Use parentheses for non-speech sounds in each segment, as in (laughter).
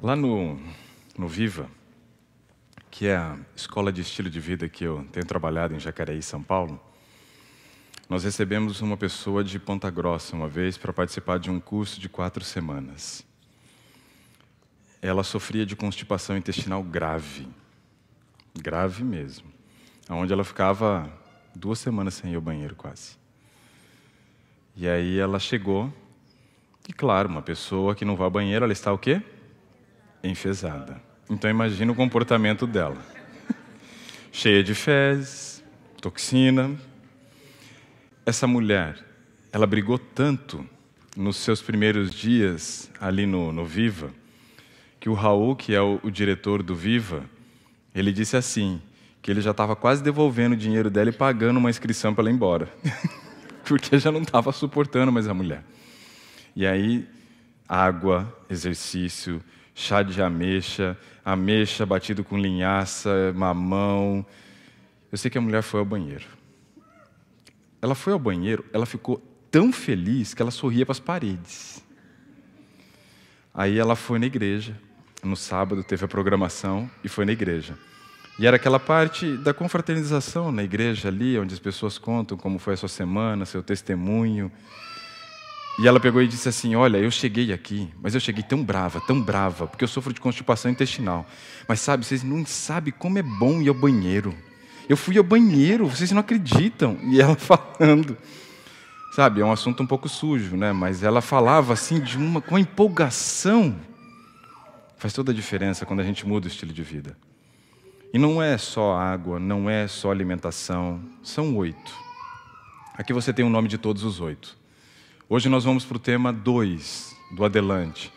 Lá no, no Viva, que é a escola de estilo de vida que eu tenho trabalhado em Jacareí, São Paulo, nós recebemos uma pessoa de Ponta Grossa uma vez para participar de um curso de quatro semanas. Ela sofria de constipação intestinal grave, grave mesmo, onde ela ficava duas semanas sem ir ao banheiro quase. E aí ela chegou, e claro, uma pessoa que não vai ao banheiro, ela está o quê? enfesada. Então imagina o comportamento dela. Cheia de fezes, toxina. Essa mulher, ela brigou tanto nos seus primeiros dias ali no, no Viva, que o Raul, que é o, o diretor do Viva, ele disse assim, que ele já estava quase devolvendo o dinheiro dela e pagando uma inscrição para ela ir embora. (laughs) Porque já não estava suportando mais a mulher. E aí, água, exercício, chá de ameixa, ameixa batido com linhaça, mamão. Eu sei que a mulher foi ao banheiro. Ela foi ao banheiro, ela ficou tão feliz que ela sorria para as paredes. Aí ela foi na igreja. No sábado teve a programação e foi na igreja. E era aquela parte da confraternização na igreja ali, onde as pessoas contam como foi a sua semana, seu testemunho. E ela pegou e disse assim: Olha, eu cheguei aqui, mas eu cheguei tão brava, tão brava, porque eu sofro de constipação intestinal. Mas sabe, vocês não sabem como é bom ir ao banheiro. Eu fui ao banheiro, vocês não acreditam. E ela (laughs) falando. Sabe, é um assunto um pouco sujo, né? Mas ela falava assim de uma com uma empolgação. Faz toda a diferença quando a gente muda o estilo de vida. E não é só água, não é só alimentação, são oito. Aqui você tem o nome de todos os oito. Hoje nós vamos para o tema 2 do Adelante.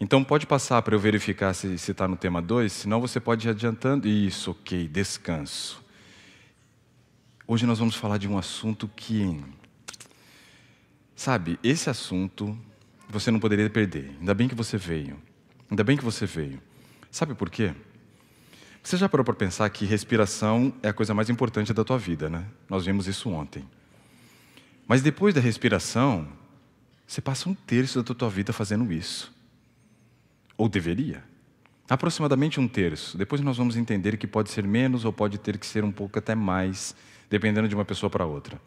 Então pode passar para eu verificar se está no tema 2, senão você pode ir adiantando. Isso, ok, descanso. Hoje nós vamos falar de um assunto que. Sabe, esse assunto você não poderia perder. Ainda bem que você veio. Ainda bem que você veio. Sabe por quê? Você já parou para pensar que respiração é a coisa mais importante da tua vida, né? Nós vimos isso ontem. Mas depois da respiração, você passa um terço da tua vida fazendo isso. Ou deveria. Aproximadamente um terço. Depois nós vamos entender que pode ser menos ou pode ter que ser um pouco até mais, dependendo de uma pessoa para outra.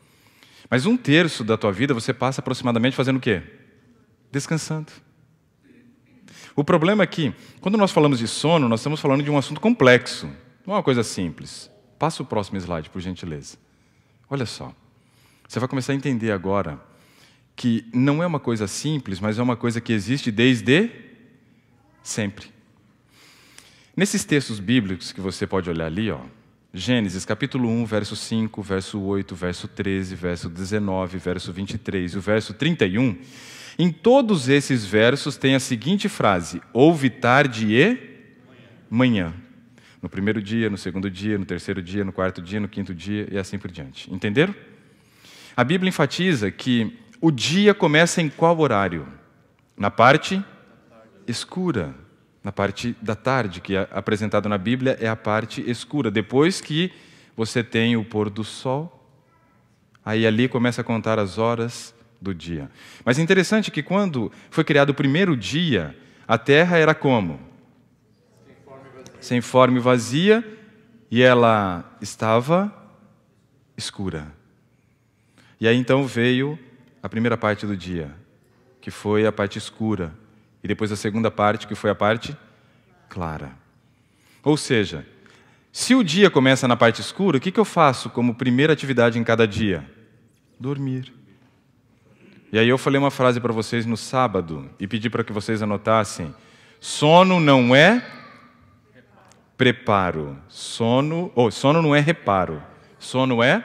Mas um terço da tua vida você passa aproximadamente fazendo o quê? Descansando. O problema é que, quando nós falamos de sono, nós estamos falando de um assunto complexo, não é uma coisa simples. Passa o próximo slide, por gentileza. Olha só. Você vai começar a entender agora que não é uma coisa simples, mas é uma coisa que existe desde sempre. Nesses textos bíblicos que você pode olhar ali, ó, Gênesis capítulo 1, verso 5, verso 8, verso 13, verso 19, verso 23 e o verso 31, em todos esses versos tem a seguinte frase: houve tarde e manhã. No primeiro dia, no segundo dia, no terceiro dia, no quarto dia, no quinto dia e assim por diante. Entenderam? A Bíblia enfatiza que o dia começa em qual horário? Na parte escura, na parte da tarde, que é apresentado na Bíblia é a parte escura. Depois que você tem o pôr do sol, aí ali começa a contar as horas do dia. Mas é interessante que quando foi criado o primeiro dia, a terra era como? Sem forma e vazia, e ela estava escura. E aí então veio a primeira parte do dia, que foi a parte escura, e depois a segunda parte, que foi a parte clara. Ou seja, se o dia começa na parte escura, o que, que eu faço como primeira atividade em cada dia? Dormir. E aí eu falei uma frase para vocês no sábado e pedi para que vocês anotassem: sono não é preparo, sono, ou oh, sono não é reparo, sono é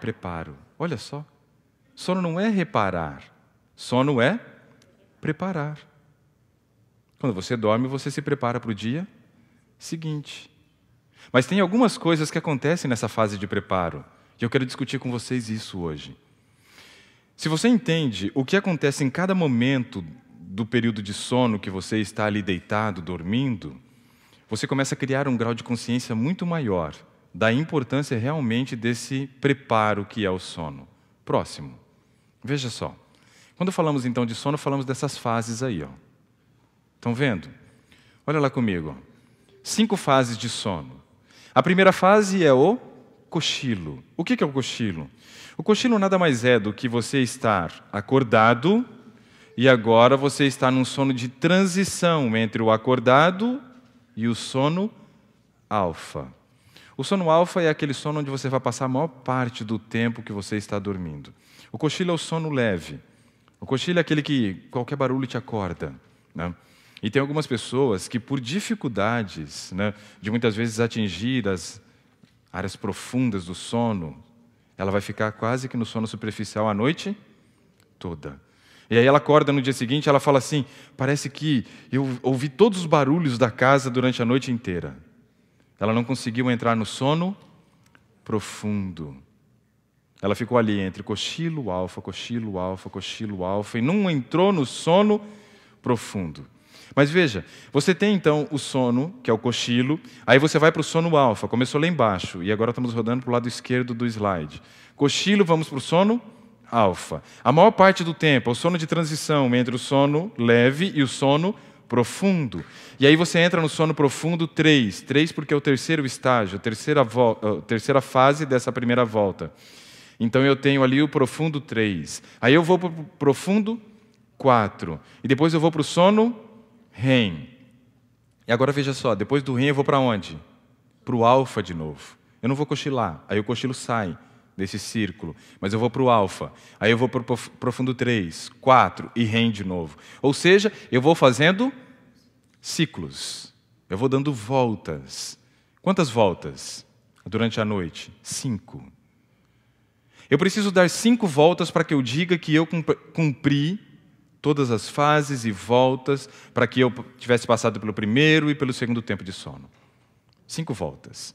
preparo. Olha só. Sono não é reparar, sono é preparar. Quando você dorme, você se prepara para o dia seguinte. Mas tem algumas coisas que acontecem nessa fase de preparo, e eu quero discutir com vocês isso hoje. Se você entende o que acontece em cada momento do período de sono que você está ali deitado, dormindo, você começa a criar um grau de consciência muito maior da importância realmente desse preparo que é o sono. Próximo. Veja só. Quando falamos então de sono, falamos dessas fases aí. Ó. Estão vendo? Olha lá comigo. Cinco fases de sono. A primeira fase é o cochilo. O que é o cochilo? O cochilo nada mais é do que você estar acordado e agora você está num sono de transição entre o acordado e o sono alfa. O sono alfa é aquele sono onde você vai passar a maior parte do tempo que você está dormindo. O cochilo é o sono leve. O cochilo é aquele que qualquer barulho te acorda. Né? E tem algumas pessoas que, por dificuldades né, de muitas vezes atingir as áreas profundas do sono, ela vai ficar quase que no sono superficial a noite toda. E aí ela acorda no dia seguinte, ela fala assim: parece que eu ouvi todos os barulhos da casa durante a noite inteira. Ela não conseguiu entrar no sono profundo. Ela ficou ali entre cochilo, alfa, cochilo, alfa, cochilo, alfa, e não entrou no sono profundo. Mas veja, você tem então o sono, que é o cochilo, aí você vai para o sono alfa, começou lá embaixo, e agora estamos rodando para o lado esquerdo do slide. Cochilo, vamos para o sono alfa. A maior parte do tempo é o sono de transição entre o sono leve e o sono profundo. E aí você entra no sono profundo 3. 3 porque é o terceiro estágio, a terceira, eh, terceira fase dessa primeira volta. Então eu tenho ali o profundo 3. Aí eu vou para o profundo 4. E depois eu vou para o sono REM. E agora veja só, depois do REM eu vou para onde? Para o alfa de novo. Eu não vou cochilar, aí o cochilo sai desse círculo. Mas eu vou para o alfa, aí eu vou para o profundo 3, 4 e REM de novo. Ou seja, eu vou fazendo ciclos. Eu vou dando voltas. Quantas voltas durante a noite? Cinco. Eu preciso dar cinco voltas para que eu diga que eu cumpri todas as fases e voltas para que eu tivesse passado pelo primeiro e pelo segundo tempo de sono. Cinco voltas.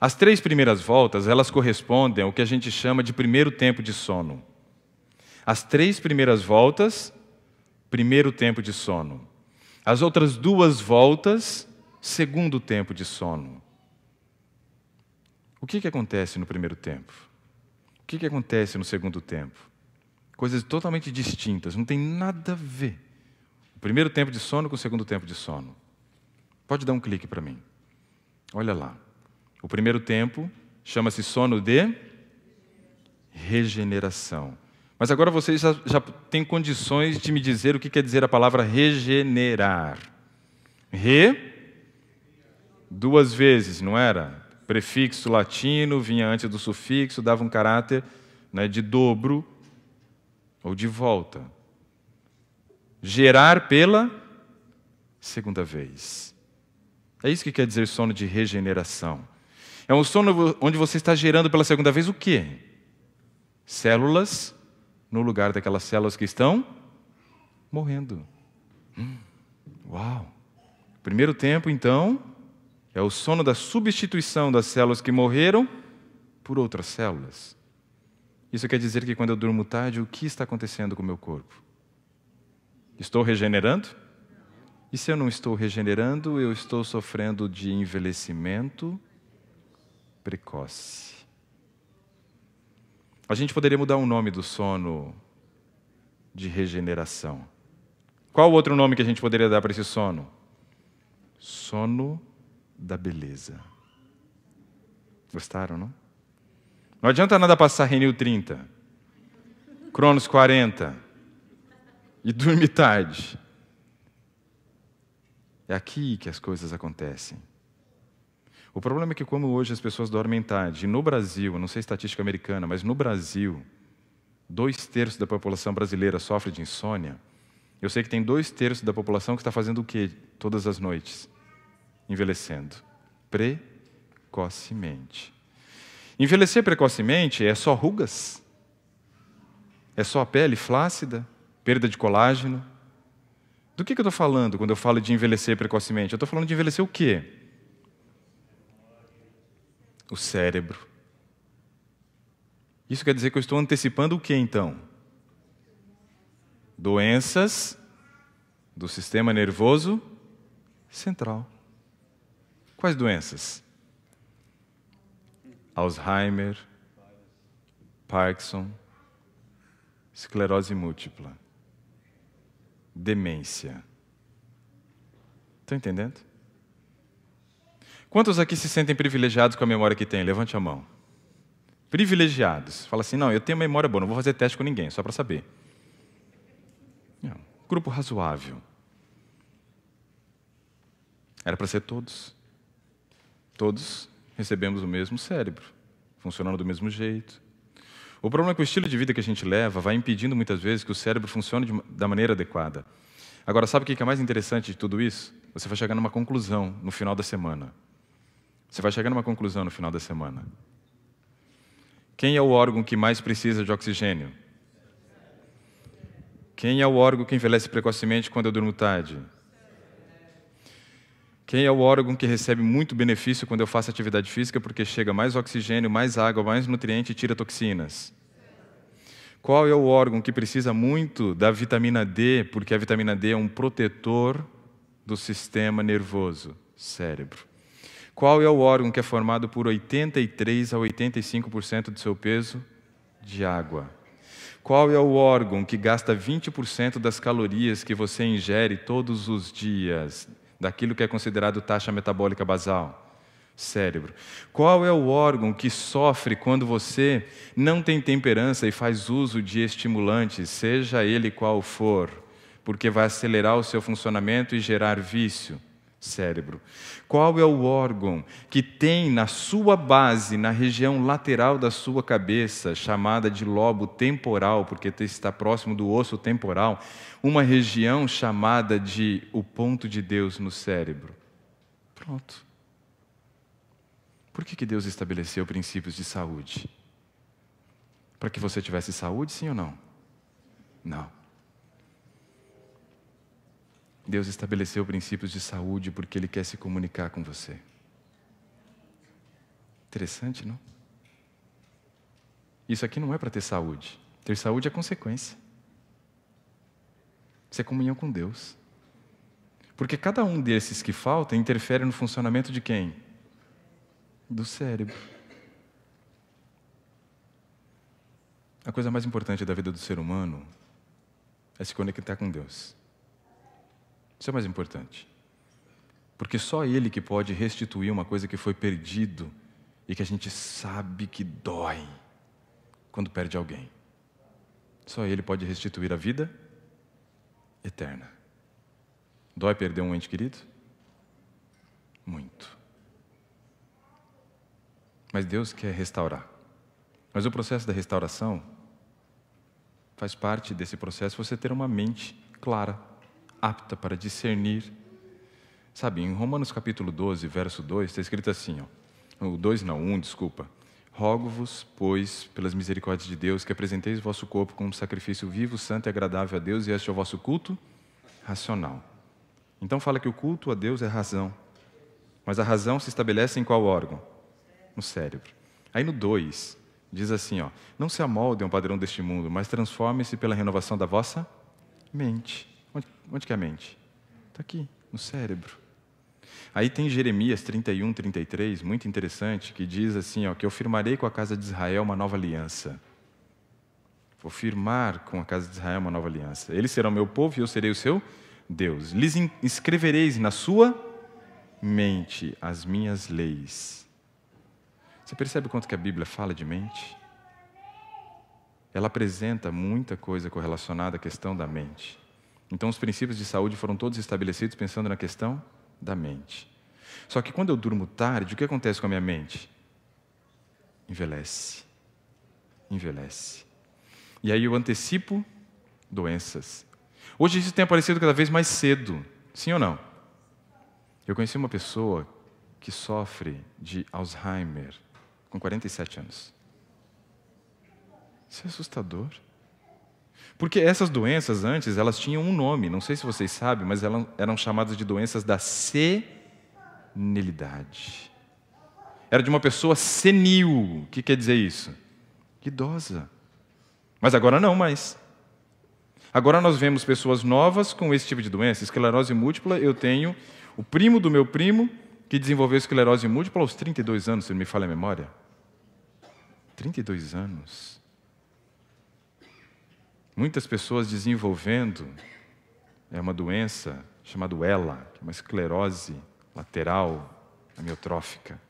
As três primeiras voltas, elas correspondem ao que a gente chama de primeiro tempo de sono. As três primeiras voltas, primeiro tempo de sono. As outras duas voltas, segundo tempo de sono. O que, que acontece no primeiro tempo? O que, que acontece no segundo tempo? Coisas totalmente distintas, não tem nada a ver. O primeiro tempo de sono com o segundo tempo de sono. Pode dar um clique para mim. Olha lá. O primeiro tempo chama-se sono de regeneração. Mas agora vocês já, já têm condições de me dizer o que quer dizer a palavra regenerar. Re, duas vezes, não era? prefixo latino vinha antes do sufixo, dava um caráter né, de dobro ou de volta. Gerar pela segunda vez. É isso que quer dizer sono de regeneração. É um sono onde você está gerando pela segunda vez o quê? Células no lugar daquelas células que estão morrendo. Hum, uau! Primeiro tempo, então, é o sono da substituição das células que morreram por outras células. Isso quer dizer que quando eu durmo tarde, o que está acontecendo com o meu corpo? Estou regenerando? E se eu não estou regenerando, eu estou sofrendo de envelhecimento precoce. A gente poderia mudar o nome do sono de regeneração. Qual o outro nome que a gente poderia dar para esse sono? Sono da beleza. Gostaram, não? Não adianta nada passar Renil 30, Cronos 40 e dormir tarde. É aqui que as coisas acontecem. O problema é que, como hoje as pessoas dormem tarde, e no Brasil, não sei estatística americana, mas no Brasil, dois terços da população brasileira sofre de insônia. Eu sei que tem dois terços da população que está fazendo o quê todas as noites? envelhecendo precocemente. Envelhecer precocemente é só rugas? É só a pele flácida? Perda de colágeno? Do que, que eu estou falando quando eu falo de envelhecer precocemente? Eu estou falando de envelhecer o quê? O cérebro. Isso quer dizer que eu estou antecipando o que então? Doenças do sistema nervoso central. Quais doenças? Alzheimer, Parkinson, esclerose múltipla, demência. Estão tá entendendo? Quantos aqui se sentem privilegiados com a memória que têm? Levante a mão. Privilegiados. Fala assim: não, eu tenho memória boa, não vou fazer teste com ninguém, só para saber. Não, grupo razoável. Era para ser todos. Todos recebemos o mesmo cérebro, funcionando do mesmo jeito. O problema é que o estilo de vida que a gente leva vai impedindo muitas vezes que o cérebro funcione de, da maneira adequada. Agora, sabe o que é mais interessante de tudo isso? Você vai chegar numa conclusão no final da semana. Você vai chegar numa conclusão no final da semana. Quem é o órgão que mais precisa de oxigênio? Quem é o órgão que envelhece precocemente quando eu durmo tarde? Quem é o órgão que recebe muito benefício quando eu faço atividade física porque chega mais oxigênio, mais água, mais nutriente e tira toxinas? Qual é o órgão que precisa muito da vitamina D porque a vitamina D é um protetor do sistema nervoso, cérebro? Qual é o órgão que é formado por 83 a 85% do seu peso de água? Qual é o órgão que gasta 20% das calorias que você ingere todos os dias daquilo que é considerado taxa metabólica basal, cérebro. Qual é o órgão que sofre quando você não tem temperança e faz uso de estimulantes, seja ele qual for, porque vai acelerar o seu funcionamento e gerar vício? cérebro? Qual é o órgão que tem na sua base, na região lateral da sua cabeça, chamada de lobo temporal, porque está próximo do osso temporal, uma região chamada de o ponto de Deus no cérebro? Pronto. Por que, que Deus estabeleceu princípios de saúde? Para que você tivesse saúde, sim ou não? Não. Deus estabeleceu princípios de saúde porque Ele quer se comunicar com você. Interessante, não? Isso aqui não é para ter saúde. Ter saúde é consequência. Isso é comunhão com Deus. Porque cada um desses que falta interfere no funcionamento de quem? Do cérebro. A coisa mais importante da vida do ser humano é se conectar com Deus. Isso é mais importante. Porque só Ele que pode restituir uma coisa que foi perdido e que a gente sabe que dói quando perde alguém. Só Ele pode restituir a vida eterna. Dói perder um ente querido? Muito. Mas Deus quer restaurar. Mas o processo da restauração faz parte desse processo você ter uma mente clara apta para discernir. Sabe, em Romanos capítulo 12, verso 2, está escrito assim, ó, o 2 não, 1, desculpa. Rogo-vos, pois, pelas misericórdias de Deus, que apresenteis o vosso corpo como um sacrifício vivo, santo e agradável a Deus, e este é o vosso culto racional. Então fala que o culto a Deus é razão. Mas a razão se estabelece em qual órgão? No cérebro. Aí no 2, diz assim, ó: Não se amoldem ao padrão deste mundo, mas transformem-se pela renovação da vossa mente. Onde, onde que é a mente? Está aqui, no cérebro. Aí tem Jeremias 31, 33, muito interessante, que diz assim: ó, que eu firmarei com a casa de Israel uma nova aliança. Vou firmar com a casa de Israel uma nova aliança. Eles serão meu povo e eu serei o seu Deus. Lhes escrevereis na sua mente as minhas leis. Você percebe quanto que a Bíblia fala de mente? Ela apresenta muita coisa correlacionada à questão da mente. Então, os princípios de saúde foram todos estabelecidos pensando na questão da mente. Só que quando eu durmo tarde, o que acontece com a minha mente? Envelhece. Envelhece. E aí eu antecipo doenças. Hoje isso tem aparecido cada vez mais cedo, sim ou não? Eu conheci uma pessoa que sofre de Alzheimer com 47 anos. Isso é assustador. Porque essas doenças antes, elas tinham um nome, não sei se vocês sabem, mas elas eram chamadas de doenças da senilidade. Era de uma pessoa senil. O que quer dizer isso? Idosa. Mas agora não mais. Agora nós vemos pessoas novas com esse tipo de doença. Esclerose múltipla, eu tenho o primo do meu primo que desenvolveu esclerose múltipla aos 32 anos, se não me falha a memória. 32 anos. Muitas pessoas desenvolvendo é uma doença chamada ELA, é uma esclerose lateral amiotrófica,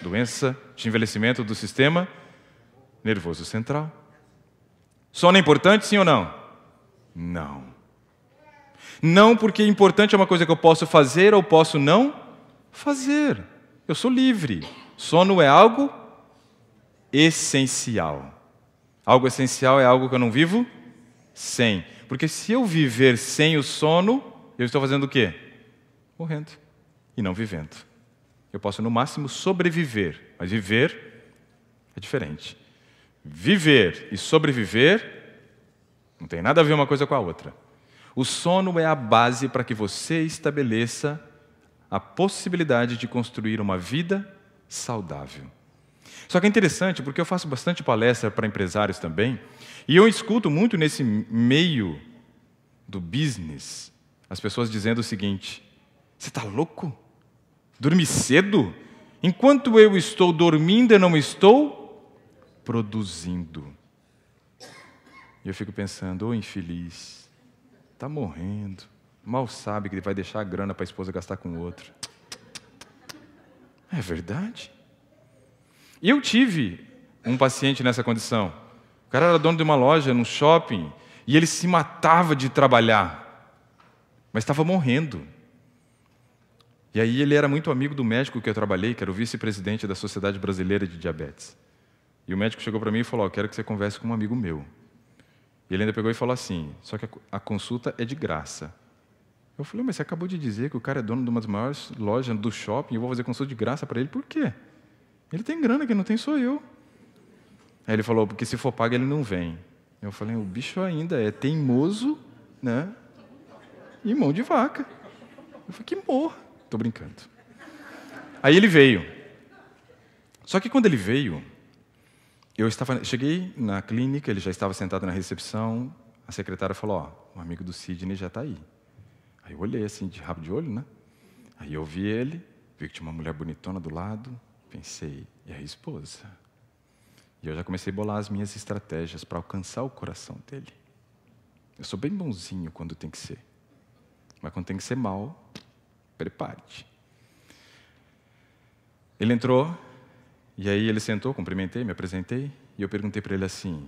doença de envelhecimento do sistema nervoso central. Sono é importante, sim ou não? Não. Não porque é importante é uma coisa que eu posso fazer ou posso não fazer. Eu sou livre. Sono é algo essencial. Algo essencial é algo que eu não vivo sem. Porque se eu viver sem o sono, eu estou fazendo o quê? Morrendo e não vivendo. Eu posso, no máximo, sobreviver, mas viver é diferente. Viver e sobreviver não tem nada a ver uma coisa com a outra. O sono é a base para que você estabeleça a possibilidade de construir uma vida saudável. Só que é interessante, porque eu faço bastante palestra para empresários também, e eu escuto muito nesse meio do business as pessoas dizendo o seguinte: você está louco? dorme cedo? Enquanto eu estou dormindo, eu não estou produzindo. E eu fico pensando, ô oh, infeliz, está morrendo. Mal sabe que ele vai deixar a grana para a esposa gastar com outro. É verdade. Eu tive um paciente nessa condição cara era dono de uma loja, num shopping, e ele se matava de trabalhar, mas estava morrendo. E aí ele era muito amigo do médico que eu trabalhei, que era o vice-presidente da Sociedade Brasileira de Diabetes. E o médico chegou para mim e falou: oh, quero que você converse com um amigo meu. E ele ainda pegou e falou assim: só que a consulta é de graça. Eu falei: mas você acabou de dizer que o cara é dono de uma das maiores lojas do shopping e eu vou fazer consulta de graça para ele, por quê? Ele tem grana, que não tem sou eu. Aí ele falou, porque se for pago ele não vem. Eu falei, o bicho ainda é teimoso, né? E mão de vaca. Eu falei, que morra. Tô brincando. Aí ele veio. Só que quando ele veio, eu estava, cheguei na clínica, ele já estava sentado na recepção. A secretária falou, ó, um amigo do Sidney já está aí. Aí eu olhei assim, de rabo de olho, né? Aí eu vi ele, vi que tinha uma mulher bonitona do lado, pensei, é a esposa. E eu já comecei a bolar as minhas estratégias para alcançar o coração dele. Eu sou bem bonzinho quando tem que ser. Mas quando tem que ser mal, prepare-te. Ele entrou, e aí ele sentou, cumprimentei, me apresentei, e eu perguntei para ele assim: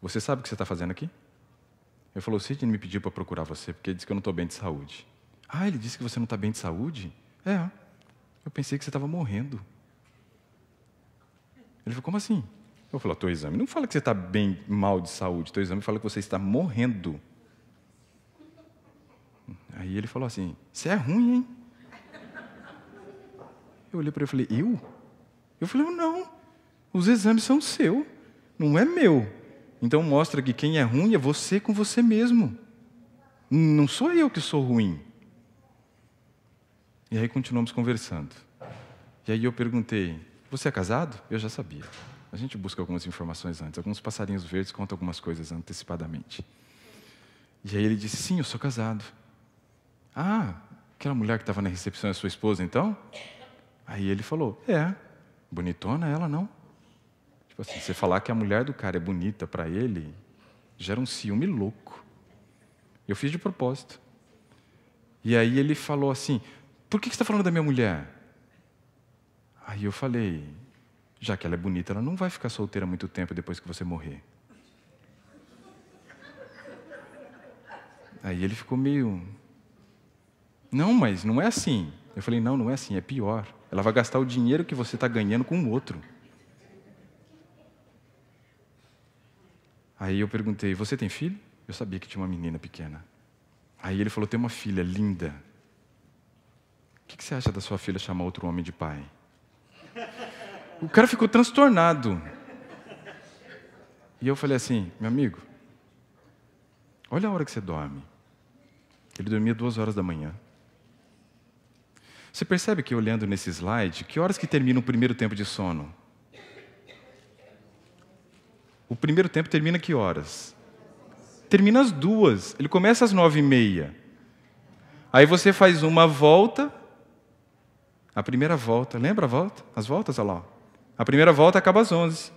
Você sabe o que você está fazendo aqui? Ele falou: Sidney me pediu para procurar você, porque ele disse que eu não estou bem de saúde. Ah, ele disse que você não está bem de saúde? É, eu pensei que você estava morrendo. Ele falou, como assim? Eu falei, teu exame não fala que você está bem mal de saúde, teu exame fala que você está morrendo. Aí ele falou assim, você é ruim, hein? Eu olhei para ele e falei, eu? Eu falei, não, os exames são seu, não é meu. Então mostra que quem é ruim é você com você mesmo. Não sou eu que sou ruim. E aí continuamos conversando. E aí eu perguntei, você é casado? Eu já sabia. A gente busca algumas informações antes. Alguns passarinhos verdes contam algumas coisas antecipadamente. E aí ele disse: Sim, eu sou casado. Ah, aquela mulher que estava na recepção é sua esposa, então? Aí ele falou: É, bonitona ela não. Tipo assim, você falar que a mulher do cara é bonita para ele gera um ciúme louco. Eu fiz de propósito. E aí ele falou assim: Por que você está falando da minha mulher? Aí eu falei: já que ela é bonita, ela não vai ficar solteira muito tempo depois que você morrer. Aí ele ficou meio. Não, mas não é assim. Eu falei: não, não é assim, é pior. Ela vai gastar o dinheiro que você está ganhando com o outro. Aí eu perguntei: você tem filho? Eu sabia que tinha uma menina pequena. Aí ele falou: tem uma filha linda. O que você acha da sua filha chamar outro homem de pai? O cara ficou transtornado. E eu falei assim, meu amigo, olha a hora que você dorme. Ele dormia duas horas da manhã. Você percebe que olhando nesse slide, que horas que termina o primeiro tempo de sono? O primeiro tempo termina que horas? Termina às duas. Ele começa às nove e meia. Aí você faz uma volta a primeira volta, lembra a volta? As voltas, olha lá. A primeira volta acaba às 11.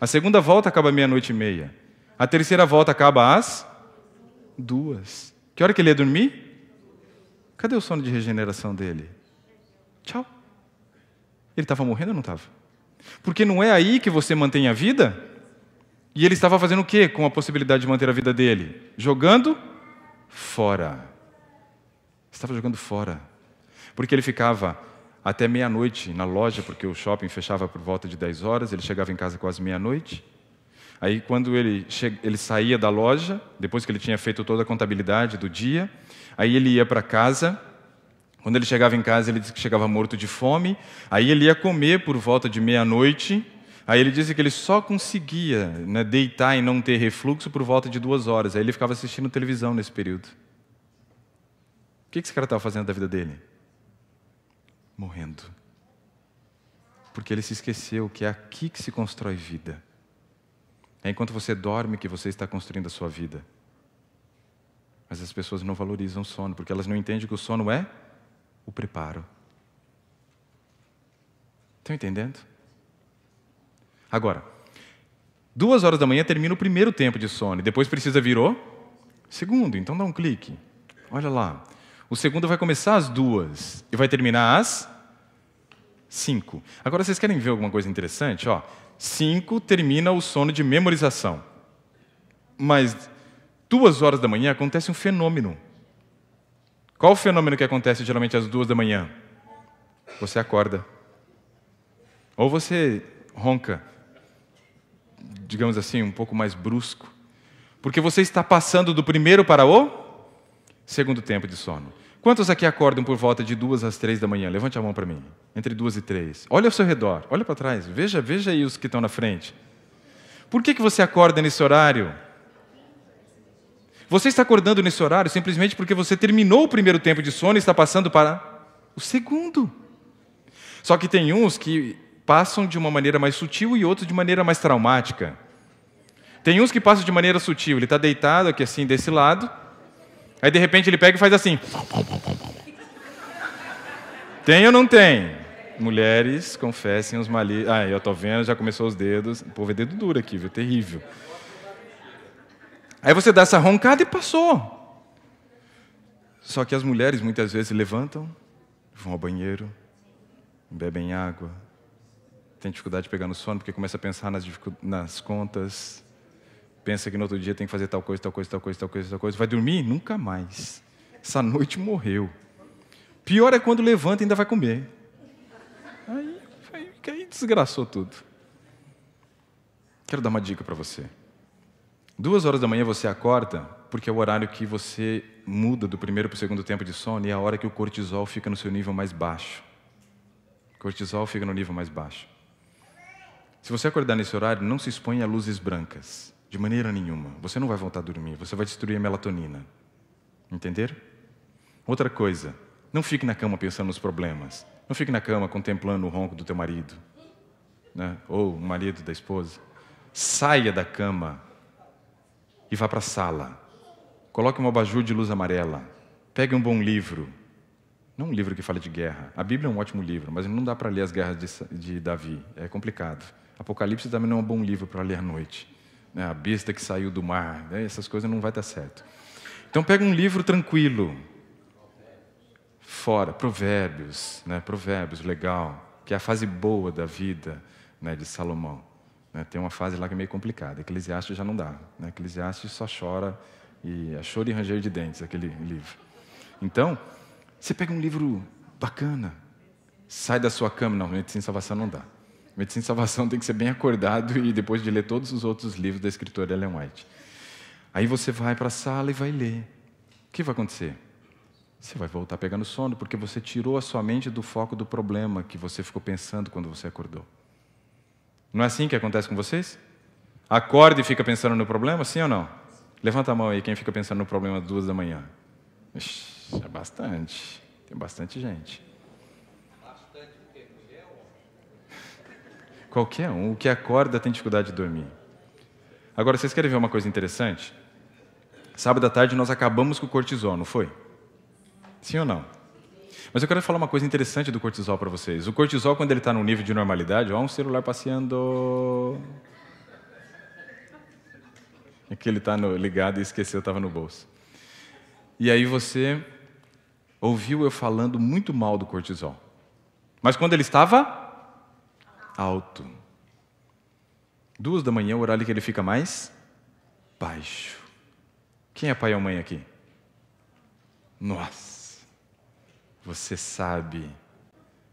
A segunda volta acaba meia-noite e meia. A terceira volta acaba às duas. Que hora que ele ia dormir? Cadê o sono de regeneração dele? Tchau. Ele estava morrendo ou não estava? Porque não é aí que você mantém a vida? E ele estava fazendo o que com a possibilidade de manter a vida dele? Jogando fora. Estava jogando fora. Porque ele ficava até meia-noite na loja, porque o shopping fechava por volta de 10 horas, ele chegava em casa quase meia-noite. Aí, quando ele, che... ele saía da loja, depois que ele tinha feito toda a contabilidade do dia, aí ele ia para casa. Quando ele chegava em casa, ele disse que chegava morto de fome. Aí ele ia comer por volta de meia-noite. Aí ele disse que ele só conseguia né, deitar e não ter refluxo por volta de duas horas. Aí ele ficava assistindo televisão nesse período. O que esse cara estava fazendo da vida dele? morrendo. Porque ele se esqueceu que é aqui que se constrói vida. É enquanto você dorme que você está construindo a sua vida. Mas as pessoas não valorizam o sono, porque elas não entendem que o sono é o preparo. Estão entendendo? Agora, duas horas da manhã termina o primeiro tempo de sono, e depois precisa virou segundo. Então dá um clique. Olha lá, o segundo vai começar às duas e vai terminar às cinco. Agora, vocês querem ver alguma coisa interessante? Ó, cinco termina o sono de memorização. Mas duas horas da manhã acontece um fenômeno. Qual o fenômeno que acontece geralmente às duas da manhã? Você acorda. Ou você ronca, digamos assim, um pouco mais brusco. Porque você está passando do primeiro para o segundo tempo de sono. Quantos aqui acordam por volta de duas às três da manhã? Levante a mão para mim. Entre duas e três. Olha ao seu redor, olha para trás, veja, veja aí os que estão na frente. Por que, que você acorda nesse horário? Você está acordando nesse horário simplesmente porque você terminou o primeiro tempo de sono e está passando para o segundo. Só que tem uns que passam de uma maneira mais sutil e outros de maneira mais traumática. Tem uns que passam de maneira sutil, ele está deitado aqui assim, desse lado, Aí de repente ele pega e faz assim. Tem ou não tem? Mulheres, confessem os malignos. Ah, eu tô vendo, já começou os dedos. Pô, povo é dedo duro aqui, viu? Terrível. Aí você dá essa roncada e passou. Só que as mulheres muitas vezes levantam, vão ao banheiro, bebem água, têm dificuldade de pegar no sono porque começa a pensar nas, nas contas, pensa que no outro dia tem que fazer tal coisa, tal coisa, tal coisa, tal coisa, tal coisa. Vai dormir? Nunca mais. Essa noite morreu. Pior é quando levanta e ainda vai comer. Aí, aí, aí desgraçou tudo. Quero dar uma dica para você. Duas horas da manhã você acorda, porque é o horário que você muda do primeiro para o segundo tempo de sono e é a hora que o cortisol fica no seu nível mais baixo. O cortisol fica no nível mais baixo. Se você acordar nesse horário, não se exponha a luzes brancas. De maneira nenhuma. Você não vai voltar a dormir, você vai destruir a melatonina. Entenderam? Outra coisa, não fique na cama pensando nos problemas. Não fique na cama contemplando o ronco do teu marido, né? ou o marido da esposa. Saia da cama e vá para a sala. Coloque uma abajur de luz amarela. Pegue um bom livro. Não um livro que fala de guerra. A Bíblia é um ótimo livro, mas não dá para ler as guerras de, de Davi. É complicado. Apocalipse também não é um bom livro para ler à noite né, a besta que saiu do mar, né, essas coisas não vai dar certo. Então pega um livro tranquilo, fora, provérbios, né, provérbios, legal, que é a fase boa da vida né, de Salomão. Né, tem uma fase lá que é meio complicada, Eclesiastes já não dá, né, Eclesiastes só chora, e é choro e ranger de dentes aquele livro. Então, você pega um livro bacana, sai da sua cama, normalmente sem salvação não dá. Medicina e Salvação tem que ser bem acordado e depois de ler todos os outros livros da escritora Ellen White. Aí você vai para a sala e vai ler. O que vai acontecer? Você vai voltar pegando sono porque você tirou a sua mente do foco do problema que você ficou pensando quando você acordou. Não é assim que acontece com vocês? Acorda e fica pensando no problema, sim ou não? Levanta a mão aí, quem fica pensando no problema às duas da manhã? Ixi, é bastante. Tem bastante gente. Qualquer um. O que acorda tem dificuldade de dormir. Agora, vocês querem ver uma coisa interessante? Sábado à tarde nós acabamos com o cortisol, não foi? Sim ou não? Mas eu quero falar uma coisa interessante do cortisol para vocês. O cortisol, quando ele está no nível de normalidade, olha um celular passeando. É que ele está ligado e esqueceu, estava no bolso. E aí você ouviu eu falando muito mal do cortisol. Mas quando ele estava alto. Duas da manhã, o horário que ele fica mais baixo. Quem é pai ou mãe aqui? Nós. Você sabe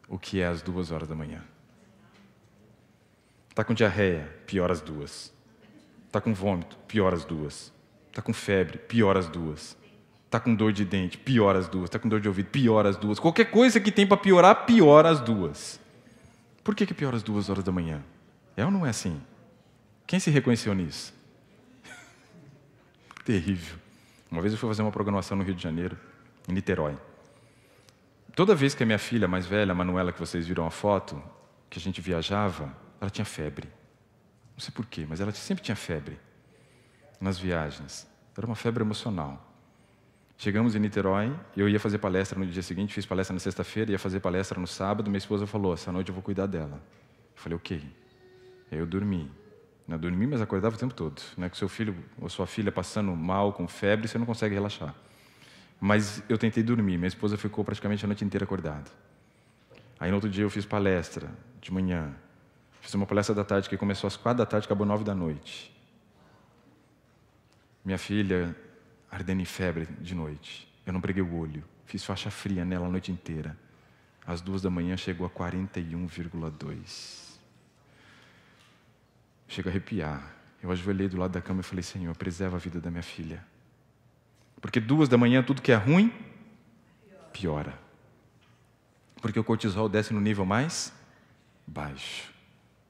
o que é às duas horas da manhã. Tá com diarreia? Pior as duas. Tá com vômito? Pior as duas. Tá com febre? Pior as duas. Tá com dor de dente? Pior as duas. Tá com dor de ouvido? Pior as duas. Qualquer coisa que tem para piorar, pior as duas. Por que, que piora às duas horas da manhã? É ou não é assim? Quem se reconheceu nisso? (laughs) Terrível. Uma vez eu fui fazer uma programação no Rio de Janeiro, em Niterói. Toda vez que a minha filha mais velha, a Manuela, que vocês viram a foto, que a gente viajava, ela tinha febre. Não sei porquê, mas ela sempre tinha febre nas viagens. Era uma febre emocional. Chegamos em Niterói, eu ia fazer palestra no dia seguinte, fiz palestra na sexta-feira, ia fazer palestra no sábado. Minha esposa falou: essa noite eu vou cuidar dela. Eu falei: ok. Aí eu dormi. Não dormi, mas acordava o tempo todo. Né? Com seu filho ou sua filha passando mal, com febre, você não consegue relaxar. Mas eu tentei dormir. Minha esposa ficou praticamente a noite inteira acordada. Aí no outro dia eu fiz palestra de manhã. Fiz uma palestra da tarde que começou às quatro da tarde, acabou nove da noite. Minha filha ardendo em febre de noite. Eu não preguei o olho, fiz faixa fria nela a noite inteira. Às duas da manhã chegou a 41,2. Chega a arrepiar. Eu ajoelhei do lado da cama e falei: Senhor, preserva a vida da minha filha. Porque duas da manhã tudo que é ruim piora. Porque o cortisol desce no nível mais baixo.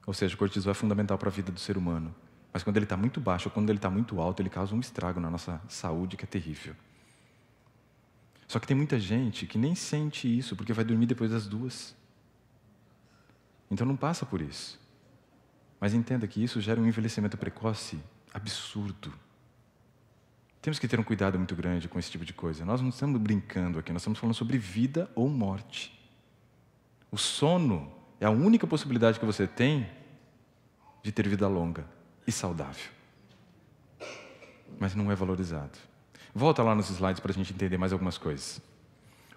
Ou seja, o cortisol é fundamental para a vida do ser humano. Mas quando ele está muito baixo ou quando ele está muito alto, ele causa um estrago na nossa saúde que é terrível. Só que tem muita gente que nem sente isso porque vai dormir depois das duas. Então não passa por isso. Mas entenda que isso gera um envelhecimento precoce absurdo. Temos que ter um cuidado muito grande com esse tipo de coisa. Nós não estamos brincando aqui, nós estamos falando sobre vida ou morte. O sono é a única possibilidade que você tem de ter vida longa e saudável. Mas não é valorizado. Volta lá nos slides para a gente entender mais algumas coisas.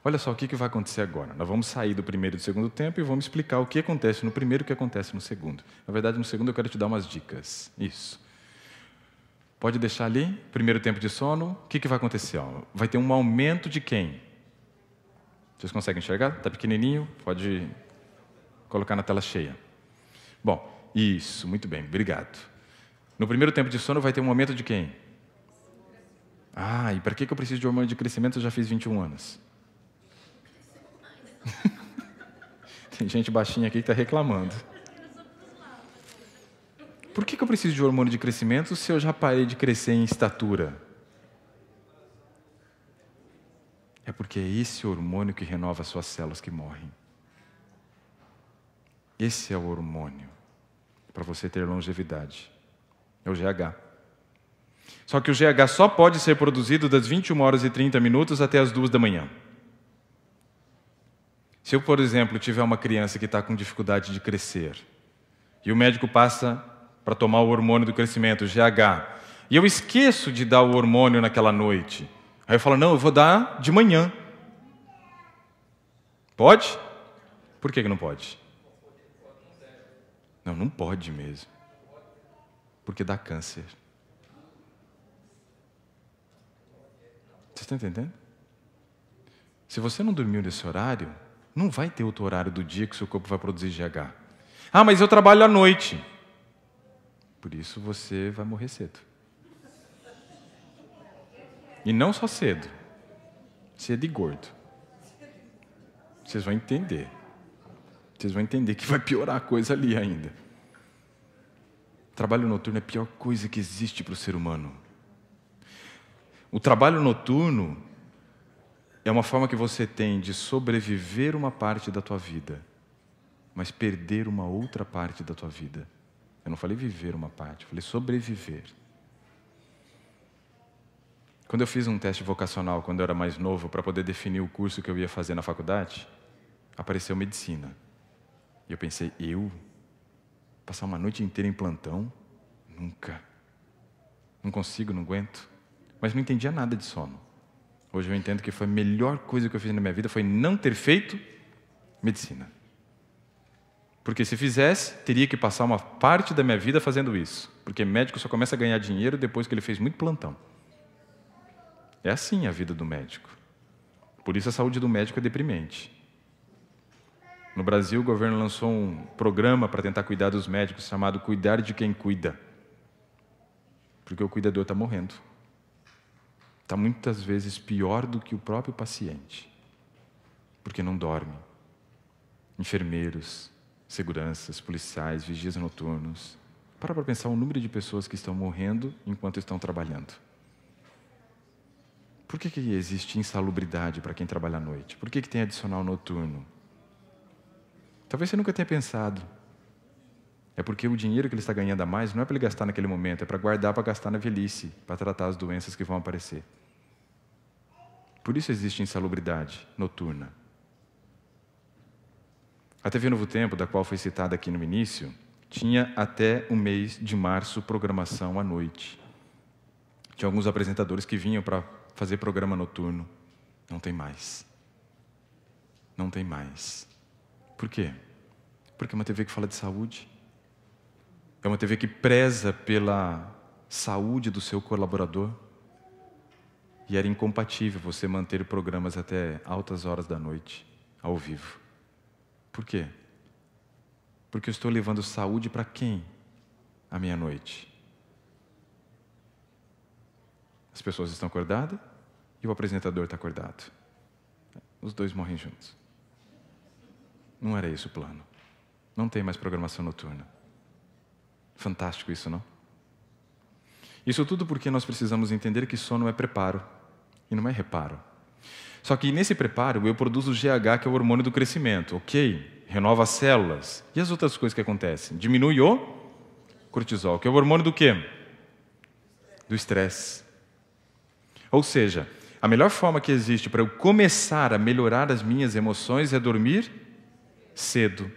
Olha só o que, vai acontecer agora. Nós vamos sair do primeiro e do segundo tempo e vamos explicar o que acontece no primeiro e o que acontece no segundo. Na verdade, no segundo eu quero te dar umas dicas. Isso. Pode deixar ali, primeiro tempo de sono, o que, vai acontecer? vai ter um aumento de quem? Vocês conseguem enxergar? Está pequenininho, pode colocar na tela cheia. Bom, isso, muito bem, obrigado. No primeiro tempo de sono vai ter um momento de quem? Ah, e para que eu preciso de hormônio de crescimento? Eu já fiz 21 anos. (laughs) Tem gente baixinha aqui que está reclamando. Por que, eu preciso de hormônio de crescimento se eu já parei de crescer em estatura? É porque é esse hormônio que renova as suas células que morrem. Esse é o hormônio para você ter longevidade. É o GH. Só que o GH só pode ser produzido das 21 horas e 30 minutos até as 2 da manhã. Se eu, por exemplo, tiver uma criança que está com dificuldade de crescer e o médico passa para tomar o hormônio do crescimento, o GH, e eu esqueço de dar o hormônio naquela noite, aí eu falo: não, eu vou dar de manhã. Pode? Por que, que não pode? Não, não pode mesmo porque dá câncer. Vocês estão entendendo? Se você não dormiu nesse horário, não vai ter outro horário do dia que seu corpo vai produzir GH. Ah, mas eu trabalho à noite. Por isso você vai morrer cedo. E não só cedo, cedo e gordo. Vocês vão entender. Vocês vão entender que vai piorar a coisa ali ainda. Trabalho noturno é a pior coisa que existe para o ser humano. O trabalho noturno é uma forma que você tem de sobreviver uma parte da tua vida, mas perder uma outra parte da tua vida. Eu não falei viver uma parte, eu falei sobreviver. Quando eu fiz um teste vocacional, quando eu era mais novo, para poder definir o curso que eu ia fazer na faculdade, apareceu medicina. E eu pensei, eu? Passar uma noite inteira em plantão? Nunca. Não consigo, não aguento. Mas não entendia nada de sono. Hoje eu entendo que foi a melhor coisa que eu fiz na minha vida foi não ter feito medicina. Porque se fizesse, teria que passar uma parte da minha vida fazendo isso. Porque médico só começa a ganhar dinheiro depois que ele fez muito plantão. É assim a vida do médico. Por isso a saúde do médico é deprimente. No Brasil, o governo lançou um programa para tentar cuidar dos médicos chamado Cuidar de Quem Cuida. Porque o cuidador está morrendo. Está muitas vezes pior do que o próprio paciente, porque não dorme. Enfermeiros, seguranças, policiais, vigias noturnos. Para para pensar o número de pessoas que estão morrendo enquanto estão trabalhando. Por que, que existe insalubridade para quem trabalha à noite? Por que, que tem adicional noturno? Talvez você nunca tenha pensado. É porque o dinheiro que ele está ganhando a mais não é para ele gastar naquele momento, é para guardar para gastar na velhice, para tratar as doenças que vão aparecer. Por isso existe insalubridade noturna. A TV Novo Tempo, da qual foi citada aqui no início, tinha até o mês de março programação à noite. Tinha alguns apresentadores que vinham para fazer programa noturno. Não tem mais. Não tem mais. Por quê? Porque é uma TV que fala de saúde, é uma TV que preza pela saúde do seu colaborador, e era incompatível você manter programas até altas horas da noite, ao vivo. Por quê? Porque eu estou levando saúde para quem à meia-noite? As pessoas estão acordadas e o apresentador está acordado. Os dois morrem juntos. Não era esse o plano. Não tem mais programação noturna. Fantástico isso, não? Isso tudo porque nós precisamos entender que sono é preparo e não é reparo. Só que nesse preparo eu produzo o GH, que é o hormônio do crescimento, ok? Renova as células. E as outras coisas que acontecem? Diminui o cortisol, que é o hormônio do quê? Do estresse. Ou seja, a melhor forma que existe para eu começar a melhorar as minhas emoções é dormir cedo.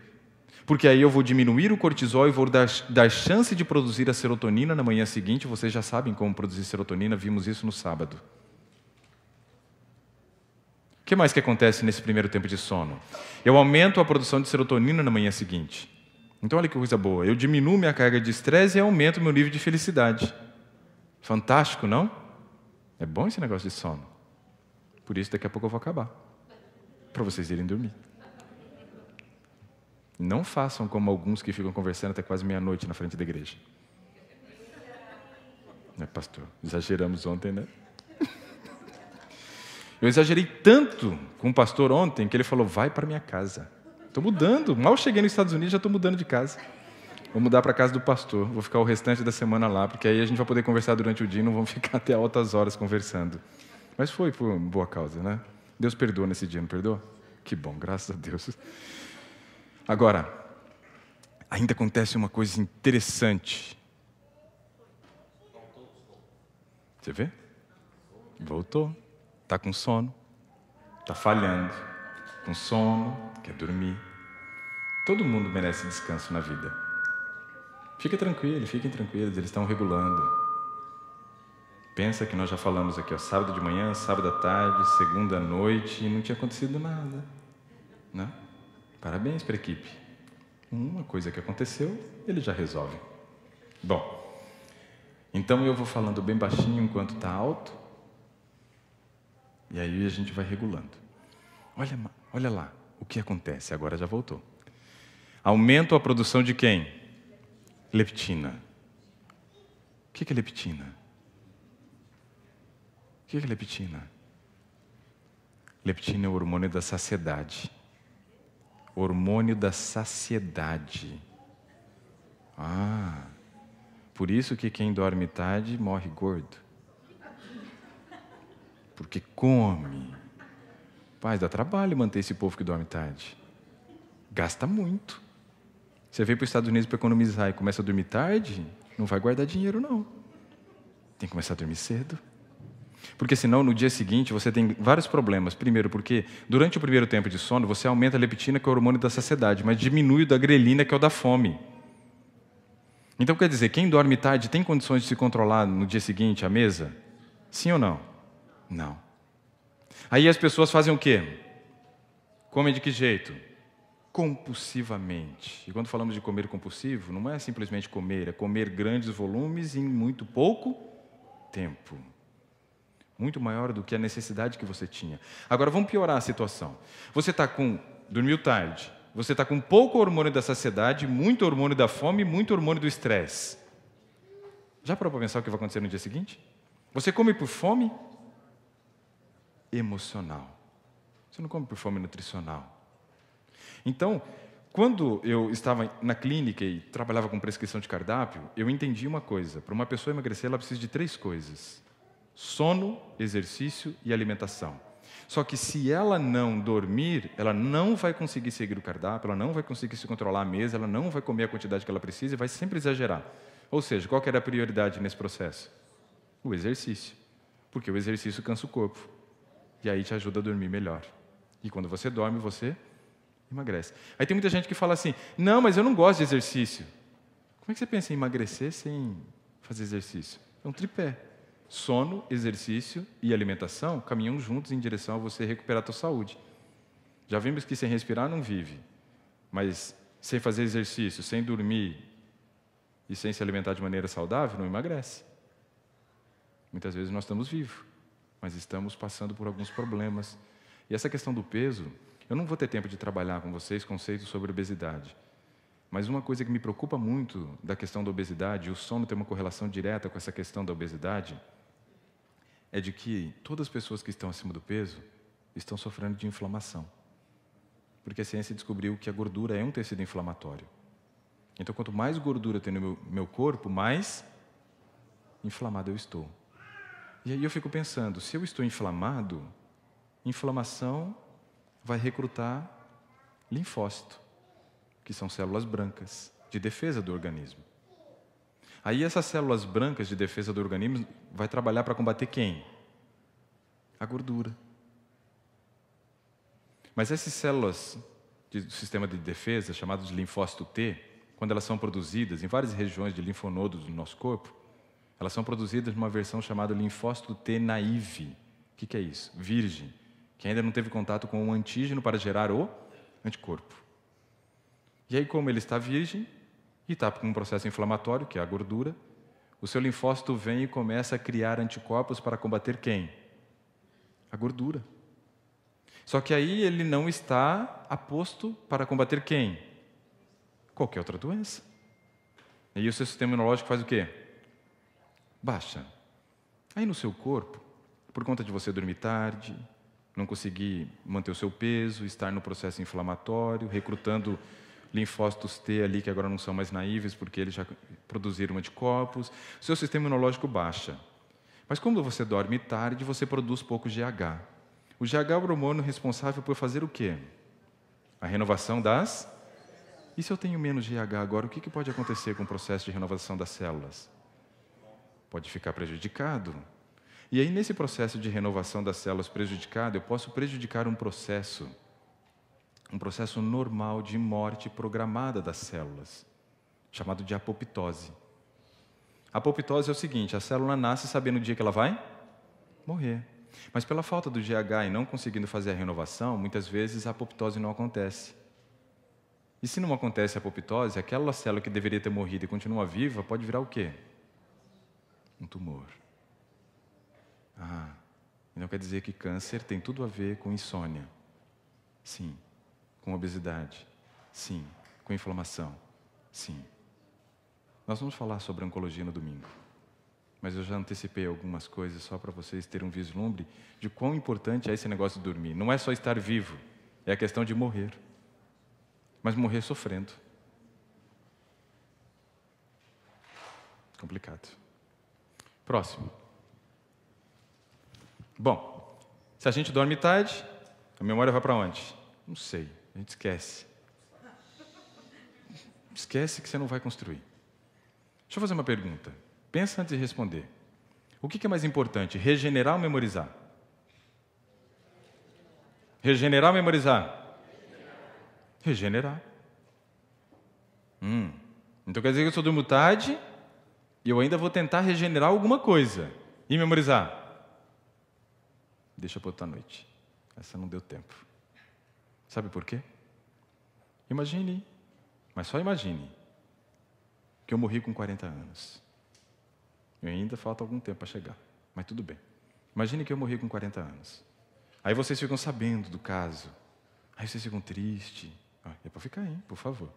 Porque aí eu vou diminuir o cortisol e vou dar, dar chance de produzir a serotonina na manhã seguinte. Vocês já sabem como produzir serotonina, vimos isso no sábado. O que mais que acontece nesse primeiro tempo de sono? Eu aumento a produção de serotonina na manhã seguinte. Então, olha que coisa boa. Eu diminuo minha carga de estresse e aumento meu nível de felicidade. Fantástico, não? É bom esse negócio de sono. Por isso, daqui a pouco eu vou acabar. Para vocês irem dormir. Não façam como alguns que ficam conversando até quase meia-noite na frente da igreja. Né, pastor? Exageramos ontem, né? Eu exagerei tanto com o pastor ontem que ele falou: vai para minha casa. Estou mudando. Mal cheguei nos Estados Unidos, já estou mudando de casa. Vou mudar para a casa do pastor. Vou ficar o restante da semana lá, porque aí a gente vai poder conversar durante o dia e não vamos (laughs) ficar até altas horas conversando. Mas foi por boa causa, né? Deus perdoa nesse dia, não perdoa? Que bom, graças a Deus. Agora, ainda acontece uma coisa interessante. Você vê? Voltou. Está com sono. Está falhando. Com sono. Quer dormir. Todo mundo merece descanso na vida. Fica tranquilo, fiquem tranquilos, eles estão regulando. Pensa que nós já falamos aqui, ó, sábado de manhã, sábado à tarde, segunda à noite, e não tinha acontecido nada. não? Né? Parabéns para a equipe. Uma coisa que aconteceu, ele já resolve. Bom, então eu vou falando bem baixinho enquanto está alto. E aí a gente vai regulando. Olha, olha lá o que acontece. Agora já voltou. Aumento a produção de quem? Leptina. O que é leptina? O que é leptina? Leptina é o hormônio da saciedade hormônio da saciedade. Ah, por isso que quem dorme tarde morre gordo. Porque come. Paz, dá trabalho manter esse povo que dorme tarde. Gasta muito. Você veio para os Estados Unidos para economizar e começa a dormir tarde, não vai guardar dinheiro, não. Tem que começar a dormir cedo. Porque senão no dia seguinte você tem vários problemas. Primeiro, porque durante o primeiro tempo de sono você aumenta a leptina, que é o hormônio da saciedade, mas diminui o da grelina, que é o da fome. Então quer dizer, quem dorme tarde tem condições de se controlar no dia seguinte à mesa? Sim ou não? Não. Aí as pessoas fazem o quê? Comem de que jeito? Compulsivamente. E quando falamos de comer compulsivo, não é simplesmente comer, é comer grandes volumes em muito pouco tempo muito maior do que a necessidade que você tinha. Agora vamos piorar a situação. Você está com. dormiu tarde. Você está com pouco hormônio da saciedade, muito hormônio da fome, muito hormônio do estresse. Já parou para pensar o que vai acontecer no dia seguinte? Você come por fome emocional. Você não come por fome nutricional. Então, quando eu estava na clínica e trabalhava com prescrição de cardápio, eu entendi uma coisa: para uma pessoa emagrecer, ela precisa de três coisas: sono, exercício e alimentação. Só que se ela não dormir, ela não vai conseguir seguir o cardápio, ela não vai conseguir se controlar a mesa, ela não vai comer a quantidade que ela precisa e vai sempre exagerar. Ou seja, qual que era a prioridade nesse processo? O exercício. Porque o exercício cansa o corpo. E aí te ajuda a dormir melhor. E quando você dorme, você emagrece. Aí tem muita gente que fala assim: não, mas eu não gosto de exercício. Como é que você pensa em emagrecer sem fazer exercício? É um tripé. Sono, exercício e alimentação caminham juntos em direção a você recuperar a tua saúde. Já vimos que sem respirar não vive, mas sem fazer exercício, sem dormir e sem se alimentar de maneira saudável não emagrece. Muitas vezes nós estamos vivos, mas estamos passando por alguns problemas. E essa questão do peso, eu não vou ter tempo de trabalhar com vocês conceitos sobre obesidade. Mas uma coisa que me preocupa muito da questão da obesidade, e o sono tem uma correlação direta com essa questão da obesidade, é de que todas as pessoas que estão acima do peso estão sofrendo de inflamação. Porque a ciência descobriu que a gordura é um tecido inflamatório. Então, quanto mais gordura tem no meu, meu corpo, mais inflamado eu estou. E aí eu fico pensando: se eu estou inflamado, inflamação vai recrutar linfócito, que são células brancas de defesa do organismo. Aí essas células brancas de defesa do organismo vai trabalhar para combater quem? A gordura. Mas essas células do sistema de defesa, chamadas de linfócito T, quando elas são produzidas em várias regiões de linfonodos do nosso corpo, elas são produzidas numa versão chamada linfócito T naive. O que, que é isso? Virgem, que ainda não teve contato com o um antígeno para gerar o anticorpo. E aí, como ele está virgem, e está com um processo inflamatório, que é a gordura, o seu linfócito vem e começa a criar anticorpos para combater quem? A gordura. Só que aí ele não está aposto para combater quem? Qualquer outra doença. E o seu sistema imunológico faz o quê? Baixa. Aí no seu corpo, por conta de você dormir tarde, não conseguir manter o seu peso, estar no processo inflamatório, recrutando linfócitos T ali, que agora não são mais naíveis, porque eles já produziram anticorpos. O seu sistema imunológico baixa. Mas quando você dorme tarde, você produz pouco GH. O GH é o hormônio responsável por fazer o quê? A renovação das... E se eu tenho menos GH agora, o que, que pode acontecer com o processo de renovação das células? Pode ficar prejudicado. E aí, nesse processo de renovação das células prejudicado, eu posso prejudicar um processo um processo normal de morte programada das células, chamado de apoptose. A apoptose é o seguinte: a célula nasce sabendo o dia que ela vai morrer. Mas pela falta do GH e não conseguindo fazer a renovação, muitas vezes a apoptose não acontece. E se não acontece a apoptose, aquela célula que deveria ter morrido e continua viva pode virar o quê? Um tumor. Ah, então quer dizer que câncer tem tudo a ver com insônia. Sim. Com obesidade? Sim. Com inflamação? Sim. Nós vamos falar sobre oncologia no domingo, mas eu já antecipei algumas coisas só para vocês terem um vislumbre de quão importante é esse negócio de dormir. Não é só estar vivo, é a questão de morrer, mas morrer sofrendo. Complicado. Próximo. Bom, se a gente dorme tarde, a memória vai para onde? Não sei. A gente esquece. Esquece que você não vai construir. Deixa eu fazer uma pergunta. Pensa antes de responder. O que é mais importante, regenerar ou memorizar? Regenerar ou memorizar? Regenerar. Hum. Então quer dizer que eu sou do tarde e eu ainda vou tentar regenerar alguma coisa. E memorizar? Deixa para outra noite. Essa não deu tempo. Sabe por quê? Imagine, mas só imagine, que eu morri com 40 anos. E ainda falta algum tempo para chegar, mas tudo bem. Imagine que eu morri com 40 anos. Aí vocês ficam sabendo do caso. Aí vocês ficam tristes. Ah, é para ficar, hein? Por favor.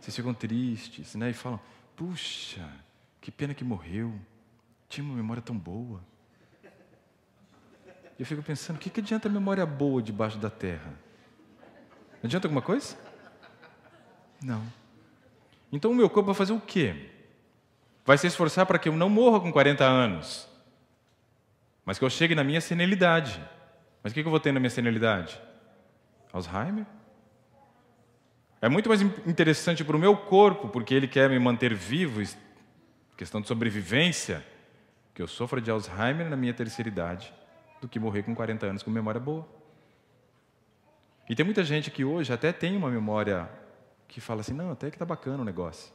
Vocês ficam tristes, né? E falam: puxa, que pena que morreu. Tinha uma memória tão boa. E eu fico pensando: o que, que adianta memória boa debaixo da terra? Adianta alguma coisa? Não. Então o meu corpo vai fazer o quê? Vai se esforçar para que eu não morra com 40 anos, mas que eu chegue na minha senilidade. Mas o que eu vou ter na minha senilidade? Alzheimer? É muito mais interessante para o meu corpo, porque ele quer me manter vivo, questão de sobrevivência, que eu sofra de Alzheimer na minha terceira idade, do que morrer com 40 anos com memória boa. E tem muita gente que hoje até tem uma memória que fala assim: não, até que tá bacana o negócio.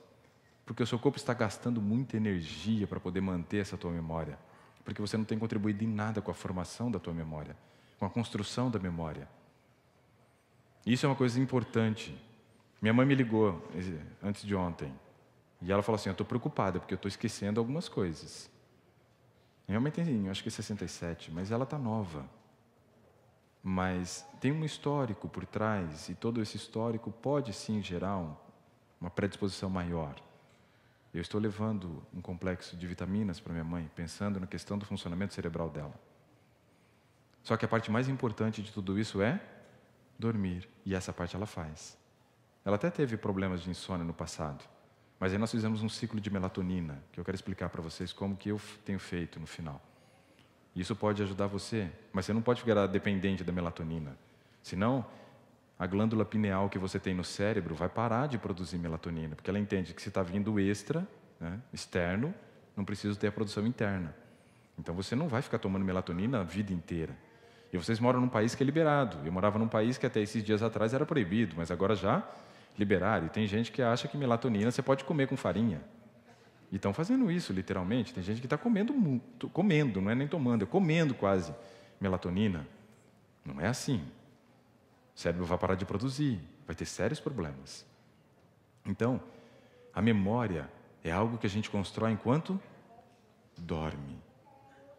Porque o seu corpo está gastando muita energia para poder manter essa tua memória. Porque você não tem contribuído em nada com a formação da tua memória, com a construção da memória. Isso é uma coisa importante. Minha mãe me ligou antes de ontem. E ela falou assim: Eu estou preocupada, porque eu estou esquecendo algumas coisas. Realmente, mãe acho que é 67, mas ela está nova mas tem um histórico por trás e todo esse histórico pode sim gerar uma predisposição maior. Eu estou levando um complexo de vitaminas para minha mãe, pensando na questão do funcionamento cerebral dela. Só que a parte mais importante de tudo isso é dormir, e essa parte ela faz. Ela até teve problemas de insônia no passado, mas aí nós fizemos um ciclo de melatonina, que eu quero explicar para vocês como que eu tenho feito no final. Isso pode ajudar você, mas você não pode ficar dependente da melatonina. Senão, a glândula pineal que você tem no cérebro vai parar de produzir melatonina, porque ela entende que se está vindo extra, né, externo, não precisa ter a produção interna. Então você não vai ficar tomando melatonina a vida inteira. E vocês moram num país que é liberado. Eu morava num país que até esses dias atrás era proibido, mas agora já liberaram. E tem gente que acha que melatonina você pode comer com farinha. E estão fazendo isso, literalmente. Tem gente que está comendo muito, comendo, não é nem tomando, é comendo quase melatonina. Não é assim. O cérebro vai parar de produzir, vai ter sérios problemas. Então, a memória é algo que a gente constrói enquanto dorme.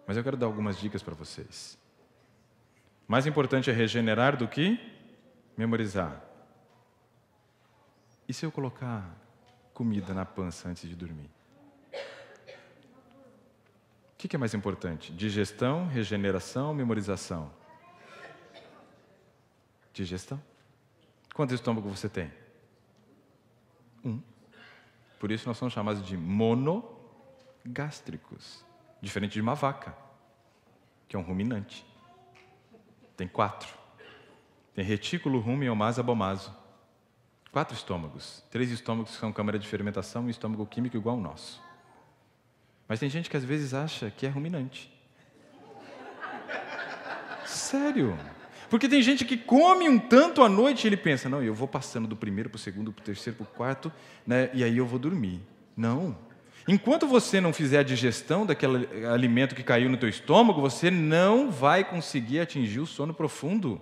Mas eu quero dar algumas dicas para vocês. Mais importante é regenerar do que memorizar. E se eu colocar comida na pança antes de dormir? que, que é mais importante? Digestão, regeneração, memorização? Digestão. Quantos estômagos você tem? Um. Por isso nós somos chamados de monogástricos, diferente de uma vaca, que é um ruminante. Tem quatro. Tem retículo, rumen, omasa, abomaso. Quatro estômagos. Três estômagos que são câmara de fermentação e um estômago químico igual ao nosso. Mas tem gente que às vezes acha que é ruminante. Sério. Porque tem gente que come um tanto à noite e ele pensa, não, eu vou passando do primeiro para o segundo, para o terceiro, para o quarto, né, e aí eu vou dormir. Não. Enquanto você não fizer a digestão daquele alimento que caiu no teu estômago, você não vai conseguir atingir o sono profundo.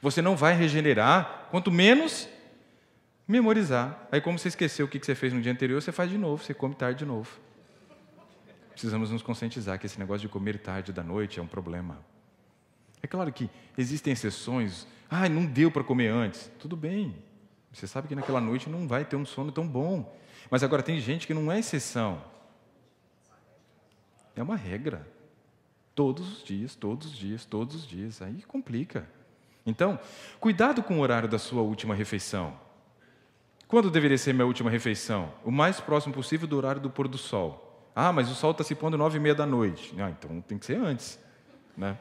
Você não vai regenerar, quanto menos memorizar. Aí como você esqueceu o que você fez no dia anterior, você faz de novo, você come tarde de novo precisamos nos conscientizar que esse negócio de comer tarde da noite é um problema. É claro que existem exceções. Ah, não deu para comer antes. Tudo bem. Você sabe que naquela noite não vai ter um sono tão bom. Mas agora tem gente que não é exceção. É uma regra. Todos os dias, todos os dias, todos os dias. Aí complica. Então, cuidado com o horário da sua última refeição. Quando deveria ser minha última refeição? O mais próximo possível do horário do pôr do sol. Ah, mas o sol está se pondo nove e meia da noite. Ah, então tem que ser antes, né?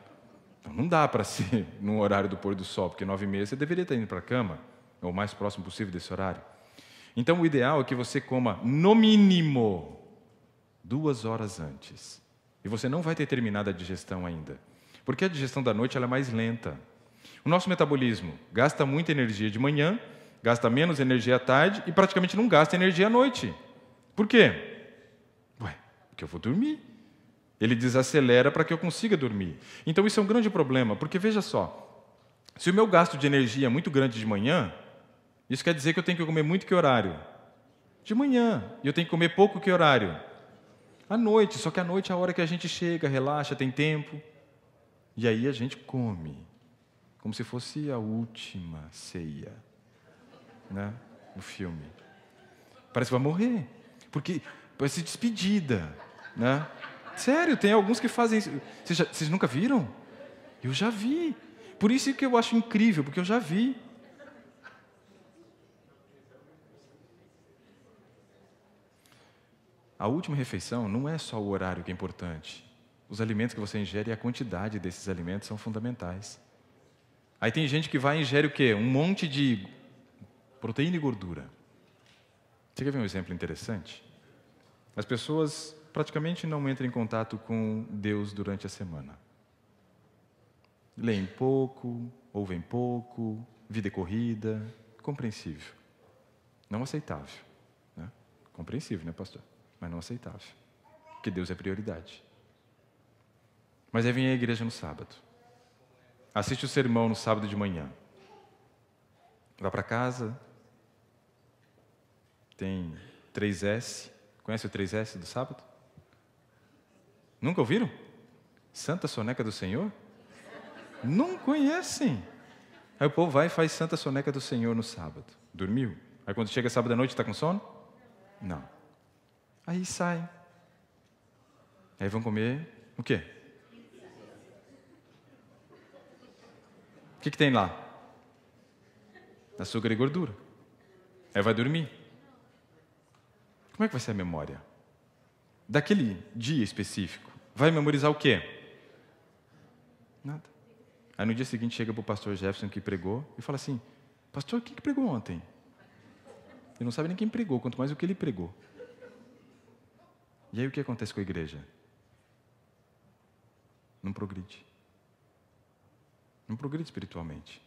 Então, não dá para (laughs) ser no horário do pôr do sol, porque nove e meia você deveria estar indo para a cama, ou o mais próximo possível desse horário. Então, o ideal é que você coma, no mínimo, duas horas antes. E você não vai ter terminado a digestão ainda. Porque a digestão da noite é mais lenta. O nosso metabolismo gasta muita energia de manhã, gasta menos energia à tarde e praticamente não gasta energia à noite. Por quê? eu vou dormir. Ele desacelera para que eu consiga dormir. Então isso é um grande problema, porque veja só, se o meu gasto de energia é muito grande de manhã, isso quer dizer que eu tenho que comer muito que horário? De manhã. E eu tenho que comer pouco que horário? À noite. Só que à noite é a hora que a gente chega, relaxa, tem tempo. E aí a gente come. Como se fosse a última ceia. Né? O filme. Parece que vai morrer. Porque parece despedida. Né? Sério, tem alguns que fazem isso. Vocês, vocês nunca viram? Eu já vi. Por isso que eu acho incrível, porque eu já vi. A última refeição não é só o horário que é importante. Os alimentos que você ingere e a quantidade desses alimentos são fundamentais. Aí tem gente que vai e ingere o quê? Um monte de proteína e gordura. Você quer ver um exemplo interessante? As pessoas praticamente não entra em contato com Deus durante a semana. Leem pouco, ouvem pouco, vida é corrida, compreensível. Não aceitável. Né? Compreensível, né, pastor? Mas não aceitável. Porque Deus é prioridade. Mas aí vem à igreja no sábado. Assiste o sermão no sábado de manhã. vá para casa. Tem 3S. Conhece o 3S do sábado? Nunca ouviram? Santa Soneca do Senhor? Não conhecem. Aí o povo vai e faz Santa Soneca do Senhor no sábado. Dormiu. Aí quando chega sábado à noite, está com sono? Não. Aí sai. Aí vão comer o quê? O que, que tem lá? Açúcar e gordura. Aí vai dormir. Como é que vai ser a memória? Daquele dia específico. Vai memorizar o quê? Nada. Aí no dia seguinte chega para o pastor Jefferson que pregou e fala assim: Pastor, o que pregou ontem? Ele não sabe nem quem pregou, quanto mais o que ele pregou. E aí o que acontece com a igreja? Não progride. Não progride espiritualmente.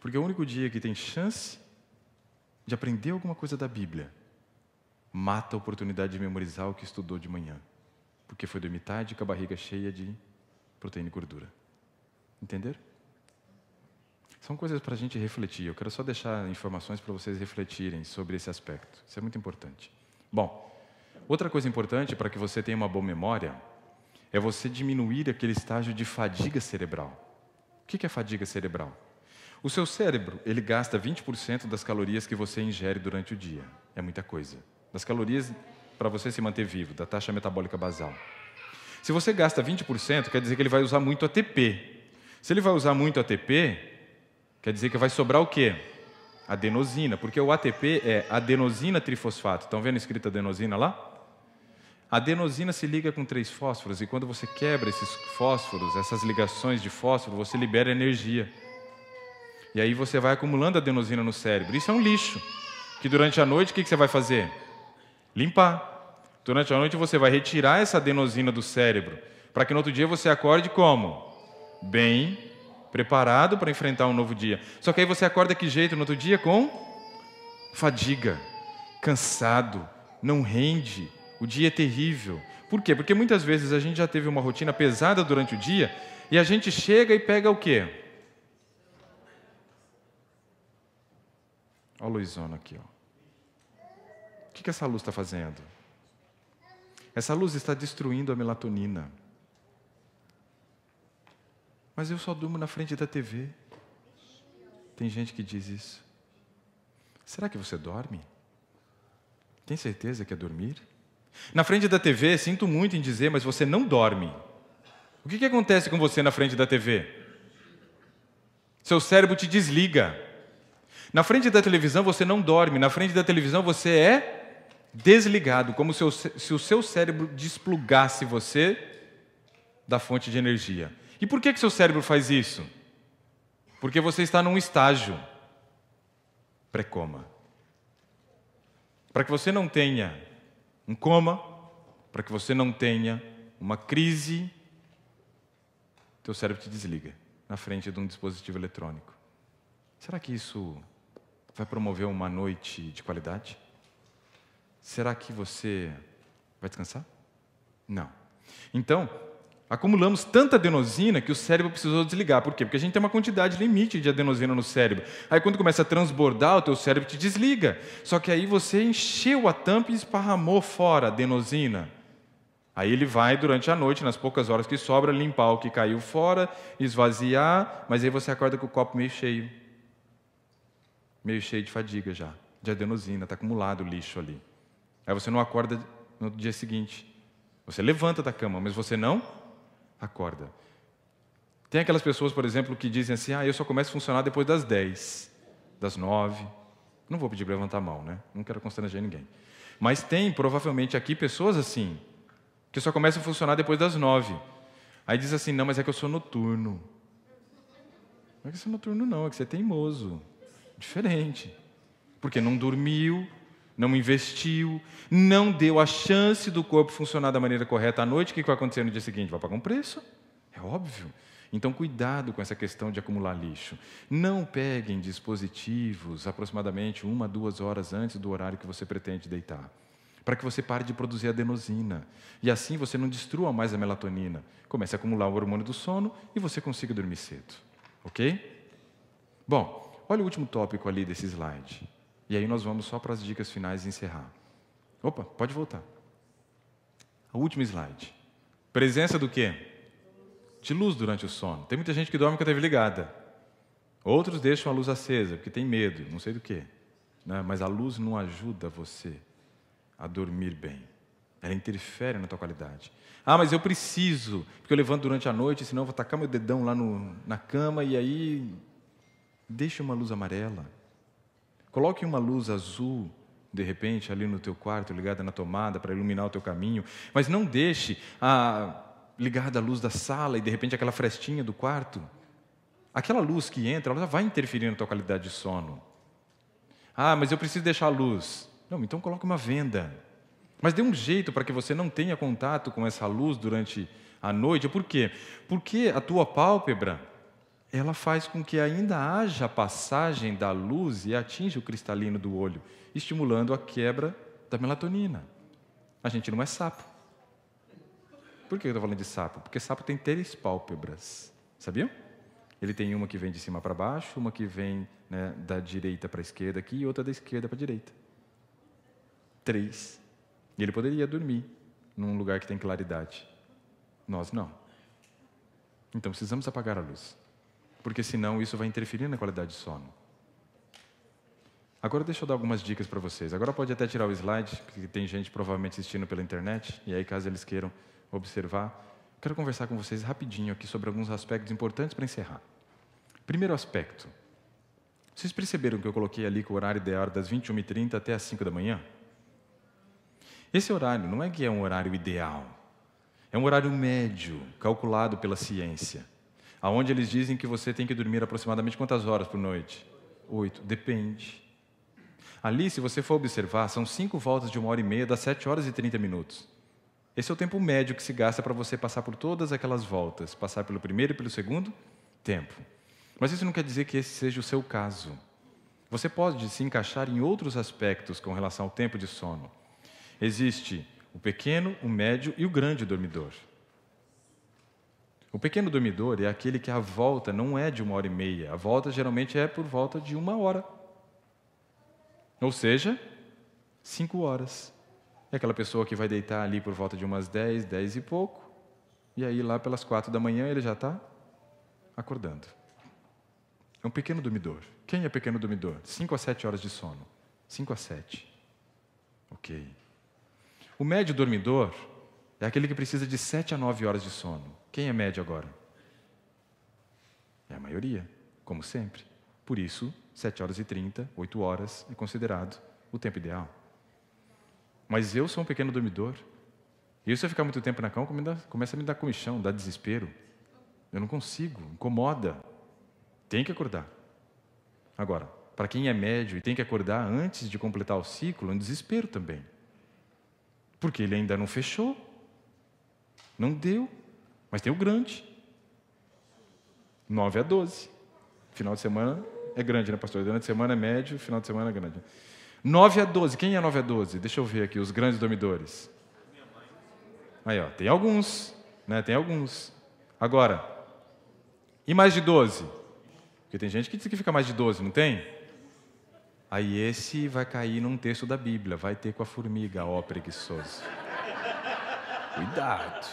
Porque é o único dia que tem chance de aprender alguma coisa da Bíblia mata a oportunidade de memorizar o que estudou de manhã porque foi dormir tarde com a barriga cheia de proteína e gordura. Entenderam? São coisas para a gente refletir. Eu quero só deixar informações para vocês refletirem sobre esse aspecto. Isso é muito importante. Bom, outra coisa importante para que você tenha uma boa memória é você diminuir aquele estágio de fadiga cerebral. O que é fadiga cerebral? O seu cérebro, ele gasta 20% das calorias que você ingere durante o dia. É muita coisa. Das calorias para você se manter vivo, da taxa metabólica basal. Se você gasta 20%, quer dizer que ele vai usar muito ATP. Se ele vai usar muito ATP, quer dizer que vai sobrar o quê? Adenosina, porque o ATP é adenosina trifosfato. Estão vendo escrita adenosina lá? A adenosina se liga com três fósforos e quando você quebra esses fósforos, essas ligações de fósforo, você libera energia. E aí você vai acumulando adenosina no cérebro. Isso é um lixo. Que durante a noite o que, que você vai fazer? Limpar. Durante a noite você vai retirar essa adenosina do cérebro, para que no outro dia você acorde como? Bem preparado para enfrentar um novo dia. Só que aí você acorda que jeito no outro dia com fadiga, cansado, não rende, o dia é terrível. Por quê? Porque muitas vezes a gente já teve uma rotina pesada durante o dia e a gente chega e pega o quê? Olha o Luizona aqui, ó que, que essa luz está fazendo? Essa luz está destruindo a melatonina. Mas eu só durmo na frente da TV. Tem gente que diz isso. Será que você dorme? Tem certeza que é dormir? Na frente da TV, sinto muito em dizer, mas você não dorme. O que, que acontece com você na frente da TV? Seu cérebro te desliga. Na frente da televisão você não dorme, na frente da televisão você é desligado, como se o seu cérebro desplugasse você da fonte de energia. E por que, que seu cérebro faz isso? Porque você está num estágio pré-coma. Para que você não tenha um coma, para que você não tenha uma crise, teu cérebro te desliga na frente de um dispositivo eletrônico. Será que isso vai promover uma noite de qualidade? será que você vai descansar? Não. Então, acumulamos tanta adenosina que o cérebro precisou desligar. Por quê? Porque a gente tem uma quantidade limite de adenosina no cérebro. Aí quando começa a transbordar, o teu cérebro te desliga. Só que aí você encheu a tampa e esparramou fora a adenosina. Aí ele vai durante a noite, nas poucas horas que sobra, limpar o que caiu fora, esvaziar, mas aí você acorda com o copo meio cheio. Meio cheio de fadiga já, de adenosina, está acumulado o lixo ali. Aí você não acorda no dia seguinte. Você levanta da cama, mas você não acorda. Tem aquelas pessoas, por exemplo, que dizem assim: ah, eu só começo a funcionar depois das 10, das 9. Não vou pedir para levantar a mão, né? Não quero constranger ninguém. Mas tem, provavelmente, aqui pessoas assim, que só começam a funcionar depois das 9. Aí diz assim: não, mas é que eu sou noturno. Não é que você é noturno, não, é que você é teimoso. Diferente. Porque não dormiu, não investiu, não deu a chance do corpo funcionar da maneira correta à noite, o que vai acontecer no dia seguinte? Vai pagar um preço? É óbvio. Então, cuidado com essa questão de acumular lixo. Não peguem dispositivos aproximadamente uma, duas horas antes do horário que você pretende deitar, para que você pare de produzir adenosina. E assim você não destrua mais a melatonina. Comece a acumular o hormônio do sono e você consiga dormir cedo. Ok? Bom, olha o último tópico ali desse slide. E aí nós vamos só para as dicas finais e encerrar. Opa, pode voltar. O último slide. Presença do quê? De luz durante o sono. Tem muita gente que dorme com a TV ligada. Outros deixam a luz acesa porque tem medo, não sei do quê. Né? Mas a luz não ajuda você a dormir bem. Ela interfere na tua qualidade. Ah, mas eu preciso, porque eu levanto durante a noite, senão eu vou tacar meu dedão lá no, na cama e aí. Deixa uma luz amarela. Coloque uma luz azul, de repente, ali no teu quarto, ligada na tomada, para iluminar o teu caminho, mas não deixe a ligada a luz da sala e de repente aquela frestinha do quarto. Aquela luz que entra, ela já vai interferir na tua qualidade de sono. Ah, mas eu preciso deixar a luz. Não, então coloque uma venda. Mas dê um jeito para que você não tenha contato com essa luz durante a noite. Por quê? Porque a tua pálpebra ela faz com que ainda haja passagem da luz e atinja o cristalino do olho, estimulando a quebra da melatonina. A gente não é sapo. Por que eu estou falando de sapo? Porque sapo tem três pálpebras, sabiam? Ele tem uma que vem de cima para baixo, uma que vem né, da direita para a esquerda aqui e outra da esquerda para a direita. Três. E ele poderia dormir num lugar que tem claridade. Nós não. Então precisamos apagar a luz porque senão isso vai interferir na qualidade de sono. Agora deixa eu dar algumas dicas para vocês. Agora pode até tirar o slide, que tem gente provavelmente assistindo pela internet, e aí caso eles queiram observar, quero conversar com vocês rapidinho aqui sobre alguns aspectos importantes para encerrar. Primeiro aspecto. Vocês perceberam que eu coloquei ali que o horário ideal é das 21h30 até as 5 da manhã? Esse horário não é que é um horário ideal. É um horário médio, calculado pela ciência aonde eles dizem que você tem que dormir aproximadamente quantas horas por noite? Oito. Depende. Ali, se você for observar, são cinco voltas de uma hora e meia, das sete horas e trinta minutos. Esse é o tempo médio que se gasta para você passar por todas aquelas voltas, passar pelo primeiro e pelo segundo tempo. Mas isso não quer dizer que esse seja o seu caso. Você pode se encaixar em outros aspectos com relação ao tempo de sono. Existe o pequeno, o médio e o grande dormidor. O pequeno dormidor é aquele que a volta não é de uma hora e meia, a volta geralmente é por volta de uma hora. Ou seja, cinco horas. É aquela pessoa que vai deitar ali por volta de umas dez, dez e pouco, e aí lá pelas quatro da manhã ele já está acordando. É um pequeno dormidor. Quem é pequeno dormidor? Cinco a sete horas de sono. Cinco a sete. Ok. O médio dormidor é aquele que precisa de sete a nove horas de sono. Quem é médio agora? É a maioria, como sempre. Por isso, 7 horas e 30, 8 horas é considerado o tempo ideal. Mas eu sou um pequeno dormidor. E se eu ficar muito tempo na cama, começa a me dar comichão, dá desespero. Eu não consigo, incomoda. Tem que acordar. Agora, para quem é médio e tem que acordar antes de completar o ciclo, é um desespero também. Porque ele ainda não fechou. Não deu. Mas tem o grande. 9 a 12. Final de semana é grande, né, pastor? Durante a semana é médio, final de semana é grande. 9 a 12. Quem é 9 a 12? Deixa eu ver aqui, os grandes dormidores. Aí, ó, tem alguns, né? Tem alguns. Agora, e mais de 12? Porque tem gente que diz que fica mais de 12, não tem? Aí esse vai cair num texto da Bíblia, vai ter com a formiga, ó preguiçoso. Cuidado.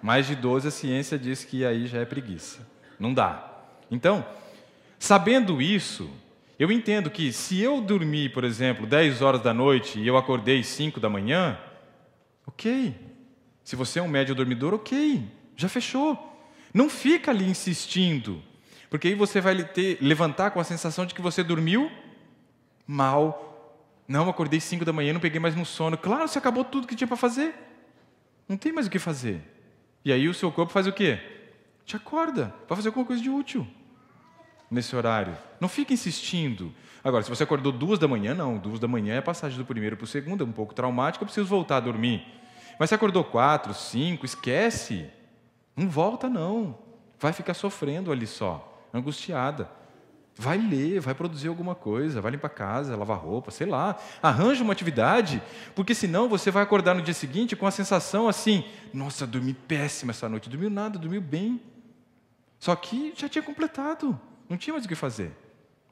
Mais de 12, a ciência diz que aí já é preguiça. Não dá. Então, sabendo isso, eu entendo que se eu dormir, por exemplo, 10 horas da noite e eu acordei 5 da manhã, ok. Se você é um médio dormidor, ok, já fechou. Não fica ali insistindo, porque aí você vai ter, levantar com a sensação de que você dormiu mal. Não, acordei 5 da manhã, não peguei mais no sono. Claro, você acabou tudo que tinha para fazer. Não tem mais o que fazer. E aí o seu corpo faz o quê? Te acorda, vai fazer alguma coisa de útil nesse horário. Não fica insistindo. Agora, se você acordou duas da manhã, não, duas da manhã é a passagem do primeiro para o segundo, é um pouco traumático, eu preciso voltar a dormir. Mas se acordou quatro, cinco, esquece. Não volta, não. Vai ficar sofrendo ali só, angustiada. Vai ler, vai produzir alguma coisa, vai limpar casa, lavar roupa, sei lá. Arranja uma atividade, porque senão você vai acordar no dia seguinte com a sensação assim: nossa, dormi péssima essa noite, dormiu nada, dormiu bem. Só que já tinha completado, não tinha mais o que fazer.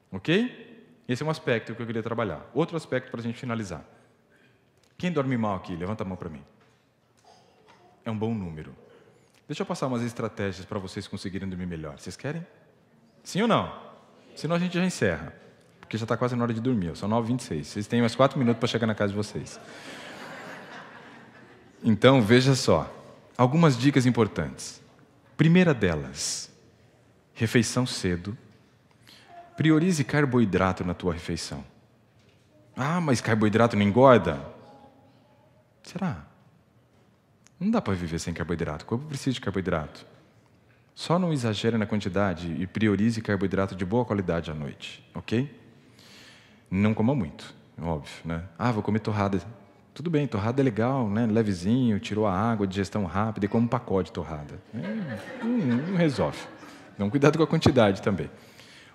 Ok? Esse é um aspecto que eu queria trabalhar. Outro aspecto para a gente finalizar. Quem dorme mal aqui? Levanta a mão para mim. É um bom número. Deixa eu passar umas estratégias para vocês conseguirem dormir melhor. Vocês querem? Sim ou não? Senão a gente já encerra, porque já está quase na hora de dormir. São 9h26. Vocês têm mais 4 minutos para chegar na casa de vocês. Então, veja só. Algumas dicas importantes. Primeira delas, refeição cedo. Priorize carboidrato na tua refeição. Ah, mas carboidrato não engorda? Será? Não dá para viver sem carboidrato. O corpo precisa de carboidrato. Só não exagere na quantidade e priorize carboidrato de boa qualidade à noite, ok? Não coma muito, óbvio, né? Ah, vou comer torrada. Tudo bem, torrada é legal, né? Levezinho, tirou a água, digestão rápida e come um pacote de torrada. É, hum, não hum, resolve. Então, cuidado com a quantidade também.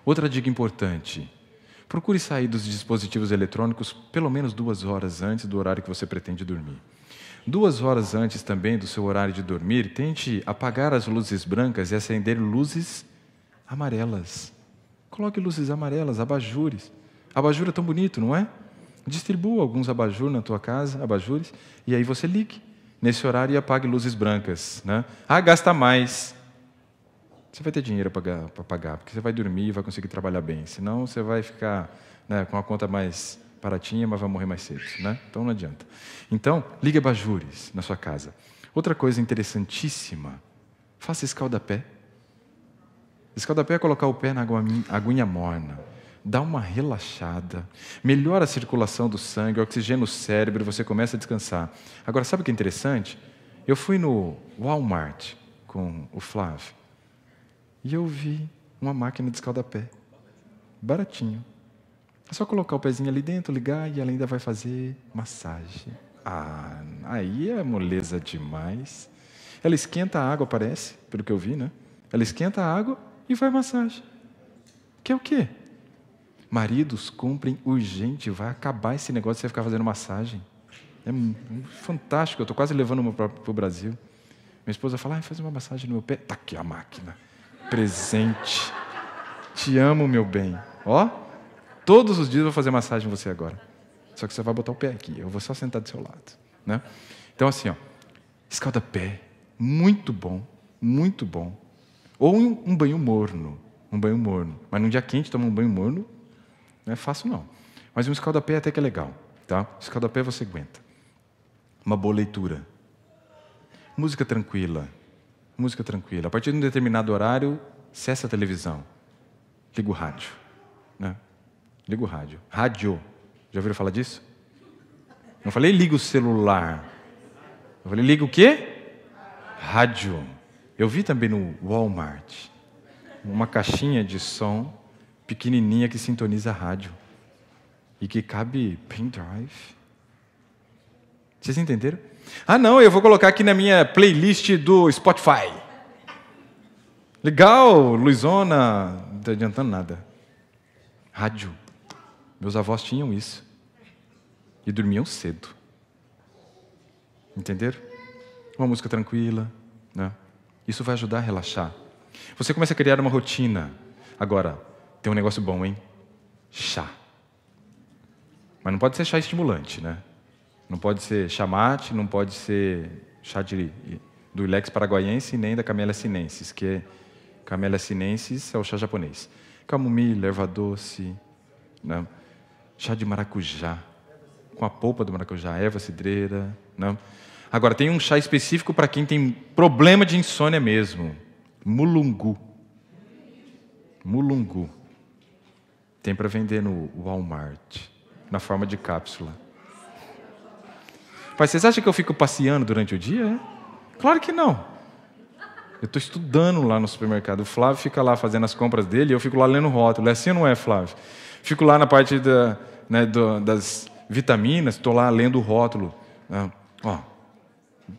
Outra dica importante: procure sair dos dispositivos eletrônicos pelo menos duas horas antes do horário que você pretende dormir. Duas horas antes também do seu horário de dormir, tente apagar as luzes brancas e acender luzes amarelas. Coloque luzes amarelas, abajures. Abajur é tão bonito, não é? Distribua alguns abajur na tua casa, abajures, e aí você ligue nesse horário e apague luzes brancas. Né? Ah, gasta mais. Você vai ter dinheiro para pagar, porque você vai dormir e vai conseguir trabalhar bem. Senão você vai ficar né, com a conta mais baratinha, mas vai morrer mais cedo, né? Então não adianta. Então, ligue abajures na sua casa. Outra coisa interessantíssima, faça escaldapé. Escaldapé é colocar o pé na aguinha morna. Dá uma relaxada, melhora a circulação do sangue, oxigênio no cérebro, você começa a descansar. Agora, sabe o que é interessante? Eu fui no Walmart com o Flávio e eu vi uma máquina de escaldapé. Baratinho. É só colocar o pezinho ali dentro, ligar e ela ainda vai fazer massagem. Ah, aí é moleza demais. Ela esquenta a água, parece, pelo que eu vi, né? Ela esquenta a água e faz massagem. Que é o quê? Maridos, cumprem urgente, vai acabar esse negócio de você ficar fazendo massagem. É fantástico, eu estou quase levando meu próprio para o Brasil. Minha esposa fala, ah, faz uma massagem no meu pé. Tá aqui a máquina. Presente. Te amo, meu bem. Ó, Todos os dias eu vou fazer massagem em você agora. Só que você vai botar o pé aqui, eu vou só sentar do seu lado. Né? Então, assim, ó, escalda pé, muito bom, muito bom. Ou um, um banho morno, um banho morno. Mas num dia quente, tomar um banho morno não é fácil, não. Mas um escalda-pé até que é legal. Tá? Escalda-pé você aguenta. Uma boa leitura. Música tranquila. Música tranquila. A partir de um determinado horário, cessa a televisão. Liga o rádio. Né? Liga o rádio. Rádio. Já ouviram falar disso? Não falei liga o celular. Eu falei liga o quê? Rádio. Eu vi também no Walmart uma caixinha de som pequenininha que sintoniza rádio e que cabe pendrive. Vocês entenderam? Ah, não, eu vou colocar aqui na minha playlist do Spotify. Legal, Luizona, não está adiantando nada. Rádio. Meus avós tinham isso. E dormiam cedo. Entenderam? Uma música tranquila, né? Isso vai ajudar a relaxar. Você começa a criar uma rotina. Agora, tem um negócio bom, hein? Chá. Mas não pode ser chá estimulante, né? Não pode ser chá mate, não pode ser chá de, do ilex paraguaiense nem da camélia sinensis, que é, camélia sinensis é o chá japonês. Camomila, erva doce, né? chá de maracujá, com a polpa do maracujá, erva cidreira. Não. Né? Agora, tem um chá específico para quem tem problema de insônia mesmo: mulungu. Mulungu. Tem para vender no Walmart, na forma de cápsula. Pai, vocês acham que eu fico passeando durante o dia? É? Claro que não. Eu estou estudando lá no supermercado. O Flávio fica lá fazendo as compras dele e eu fico lá lendo o rótulo. É assim ou não é, Flávio? Fico lá na parte da, né, do, das vitaminas, estou lá lendo o rótulo. Né, ó,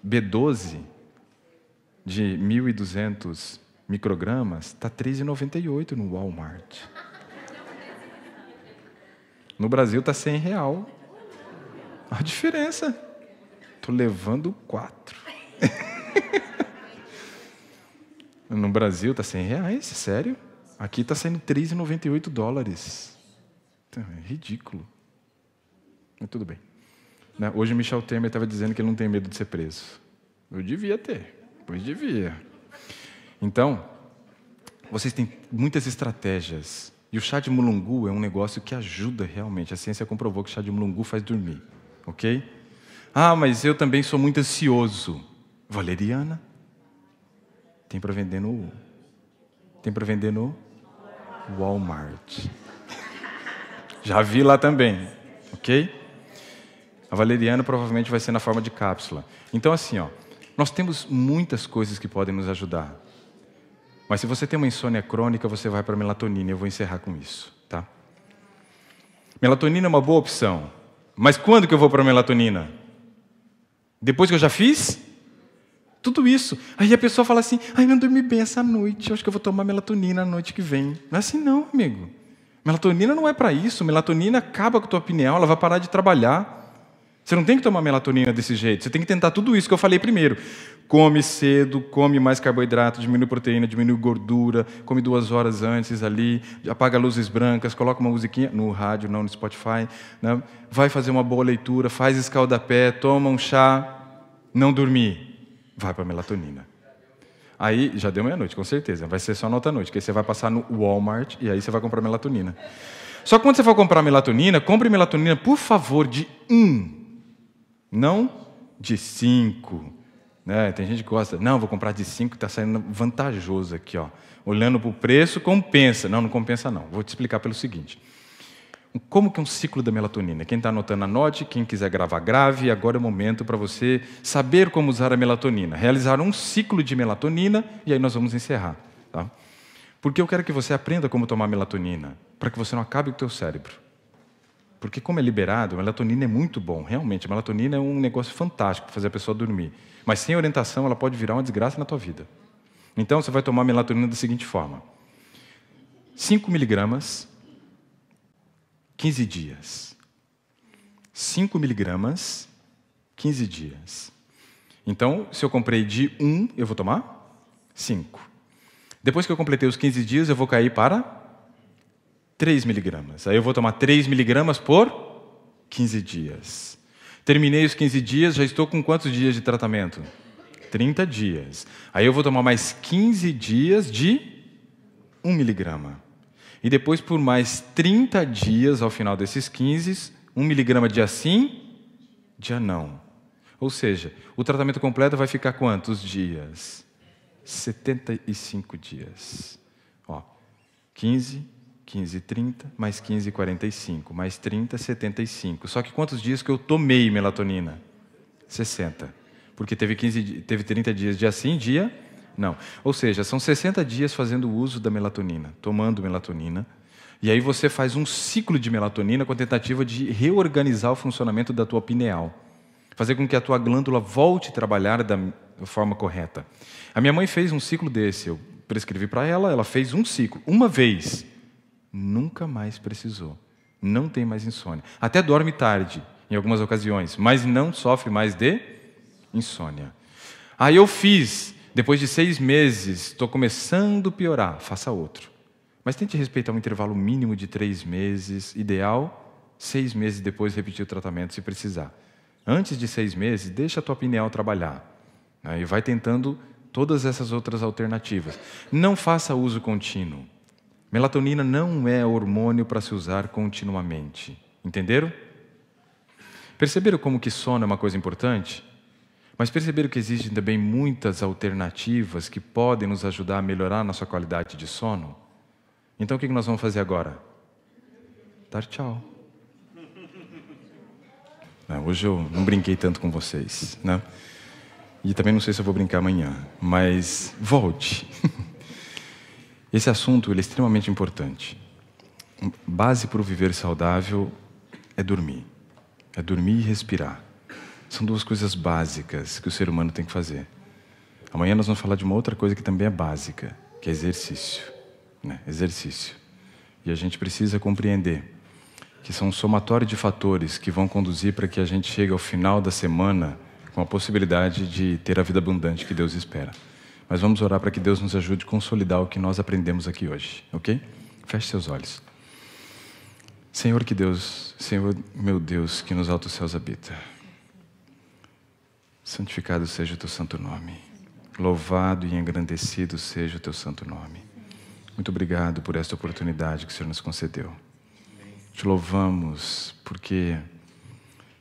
B12 de 1.200 microgramas está 3,98 no Walmart. No Brasil está 100 real. Olha a diferença. Estou levando quatro. (laughs) no Brasil está 100 reais, sério. Aqui está saindo 3,98 dólares. É ridículo. Mas tudo bem. Né, hoje o Michel Temer estava dizendo que ele não tem medo de ser preso. Eu devia ter, pois devia. Então, vocês têm muitas estratégias. E o chá de mulungu é um negócio que ajuda realmente. A ciência comprovou que o chá de mulungu faz dormir, ok? Ah, mas eu também sou muito ansioso. Valeriana. Tem para vender no. Tem para vender no Walmart. Já vi lá também, ok? A valeriana provavelmente vai ser na forma de cápsula. Então, assim, ó, nós temos muitas coisas que podem nos ajudar. Mas se você tem uma insônia crônica, você vai para a melatonina. Eu vou encerrar com isso, tá? Melatonina é uma boa opção. Mas quando que eu vou para a melatonina? Depois que eu já fiz? Tudo isso. Aí a pessoa fala assim: ai, não dormi bem essa noite, eu acho que eu vou tomar melatonina a noite que vem. Não é assim, não, amigo. Melatonina não é para isso. Melatonina acaba com a tua pineal, ela vai parar de trabalhar. Você não tem que tomar melatonina desse jeito. Você tem que tentar tudo isso que eu falei primeiro. Come cedo, come mais carboidrato, diminui proteína, diminui gordura, come duas horas antes ali, apaga luzes brancas, coloca uma musiquinha no rádio, não no Spotify. Né? Vai fazer uma boa leitura, faz escaldapé, toma um chá, não dormir. Vai para a melatonina. Aí, já deu meia-noite, com certeza. Vai ser só nota noite, que aí você vai passar no Walmart e aí você vai comprar melatonina. Só que quando você for comprar melatonina, compre melatonina, por favor, de um, não de cinco. Né? Tem gente que gosta, não, vou comprar de cinco, está saindo vantajoso aqui. Ó. Olhando para o preço, compensa. Não, não compensa não. Vou te explicar pelo seguinte como que é um ciclo da melatonina? Quem está anotando, anote. Quem quiser gravar, grave. Agora é o momento para você saber como usar a melatonina. Realizar um ciclo de melatonina e aí nós vamos encerrar. Tá? Porque eu quero que você aprenda como tomar melatonina, para que você não acabe com o teu cérebro. Porque como é liberado, a melatonina é muito bom, realmente. A melatonina é um negócio fantástico para fazer a pessoa dormir. Mas sem orientação, ela pode virar uma desgraça na tua vida. Então, você vai tomar melatonina da seguinte forma. 5 miligramas 15 dias. 5 miligramas, 15 dias. Então, se eu comprei de 1, eu vou tomar 5. Depois que eu completei os 15 dias, eu vou cair para 3 miligramas. Aí eu vou tomar 3 miligramas por 15 dias. Terminei os 15 dias, já estou com quantos dias de tratamento? 30 dias. Aí eu vou tomar mais 15 dias de 1 miligrama. E depois, por mais 30 dias, ao final desses 15, 1 miligrama dia sim, dia não. Ou seja, o tratamento completo vai ficar quantos dias? 75 dias. Ó, 15, 15, 30, mais 15, 45, mais 30, 75. Só que quantos dias que eu tomei melatonina? 60. Porque teve, 15, teve 30 dias de assim, dia não. Ou seja, são 60 dias fazendo uso da melatonina, tomando melatonina. E aí você faz um ciclo de melatonina com a tentativa de reorganizar o funcionamento da tua pineal. Fazer com que a tua glândula volte a trabalhar da forma correta. A minha mãe fez um ciclo desse. Eu prescrevi para ela, ela fez um ciclo, uma vez. Nunca mais precisou. Não tem mais insônia. Até dorme tarde, em algumas ocasiões, mas não sofre mais de insônia. Aí eu fiz depois de seis meses, estou começando a piorar, faça outro. Mas tente respeitar um intervalo mínimo de três meses, ideal, seis meses depois repetir o tratamento se precisar. Antes de seis meses, deixa a tua pineal trabalhar né? e vai tentando todas essas outras alternativas. Não faça uso contínuo. Melatonina não é hormônio para se usar continuamente. Entenderam? Perceberam como que sono é uma coisa importante? Mas perceberam que existem também muitas alternativas que podem nos ajudar a melhorar a nossa qualidade de sono? Então o que nós vamos fazer agora? Dar tchau. (laughs) Não, hoje eu não brinquei tanto com vocês, né? E também não sei se eu vou brincar amanhã, mas volte. (laughs) Esse assunto é extremamente importante. Base para o viver saudável é dormir. É dormir e respirar. São duas coisas básicas que o ser humano tem que fazer. Amanhã nós vamos falar de uma outra coisa que também é básica, que é exercício. Né? Exercício. E a gente precisa compreender que são um somatório de fatores que vão conduzir para que a gente chegue ao final da semana com a possibilidade de ter a vida abundante que Deus espera. Mas vamos orar para que Deus nos ajude a consolidar o que nós aprendemos aqui hoje, ok? Feche seus olhos. Senhor que Deus, Senhor meu Deus que nos altos céus habita santificado seja o teu santo nome. Louvado e engrandecido seja o teu santo nome. Muito obrigado por esta oportunidade que o Senhor nos concedeu. Te louvamos porque,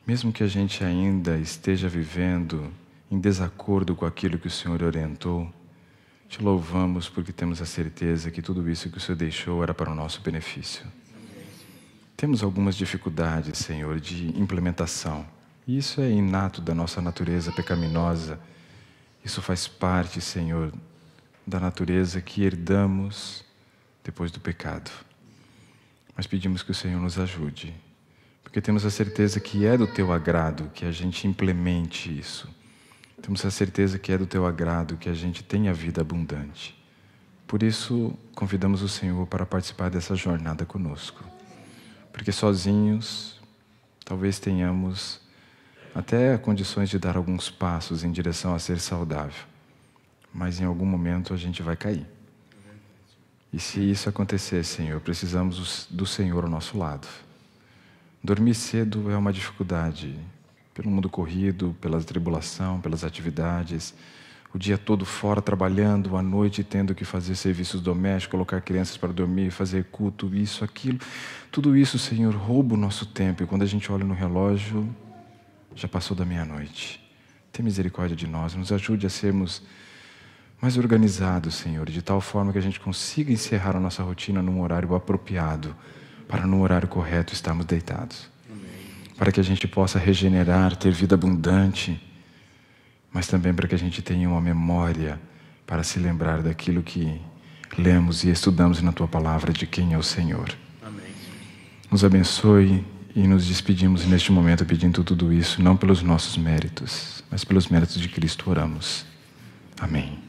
mesmo que a gente ainda esteja vivendo em desacordo com aquilo que o Senhor orientou, te louvamos porque temos a certeza que tudo isso que o Senhor deixou era para o nosso benefício. Temos algumas dificuldades, Senhor, de implementação isso é inato da nossa natureza pecaminosa. Isso faz parte, Senhor, da natureza que herdamos depois do pecado. Mas pedimos que o Senhor nos ajude, porque temos a certeza que é do teu agrado que a gente implemente isso. Temos a certeza que é do teu agrado que a gente tenha vida abundante. Por isso, convidamos o Senhor para participar dessa jornada conosco. Porque sozinhos, talvez tenhamos até condições de dar alguns passos em direção a ser saudável. Mas em algum momento a gente vai cair. E se isso acontecer, Senhor, precisamos do Senhor ao nosso lado. Dormir cedo é uma dificuldade, pelo mundo corrido, pela tribulação, pelas atividades, o dia todo fora trabalhando, à noite tendo que fazer serviços domésticos, colocar crianças para dormir, fazer culto, isso, aquilo. Tudo isso, Senhor, rouba o nosso tempo. E quando a gente olha no relógio, já passou da meia-noite. Tem misericórdia de nós, nos ajude a sermos mais organizados, Senhor, de tal forma que a gente consiga encerrar a nossa rotina num horário apropriado, para num horário correto estarmos deitados. Amém. Para que a gente possa regenerar, ter vida abundante, mas também para que a gente tenha uma memória para se lembrar daquilo que lemos e estudamos na tua palavra de quem é o Senhor. Amém. Nos abençoe e nos despedimos neste momento pedindo tudo isso, não pelos nossos méritos, mas pelos méritos de Cristo oramos. Amém.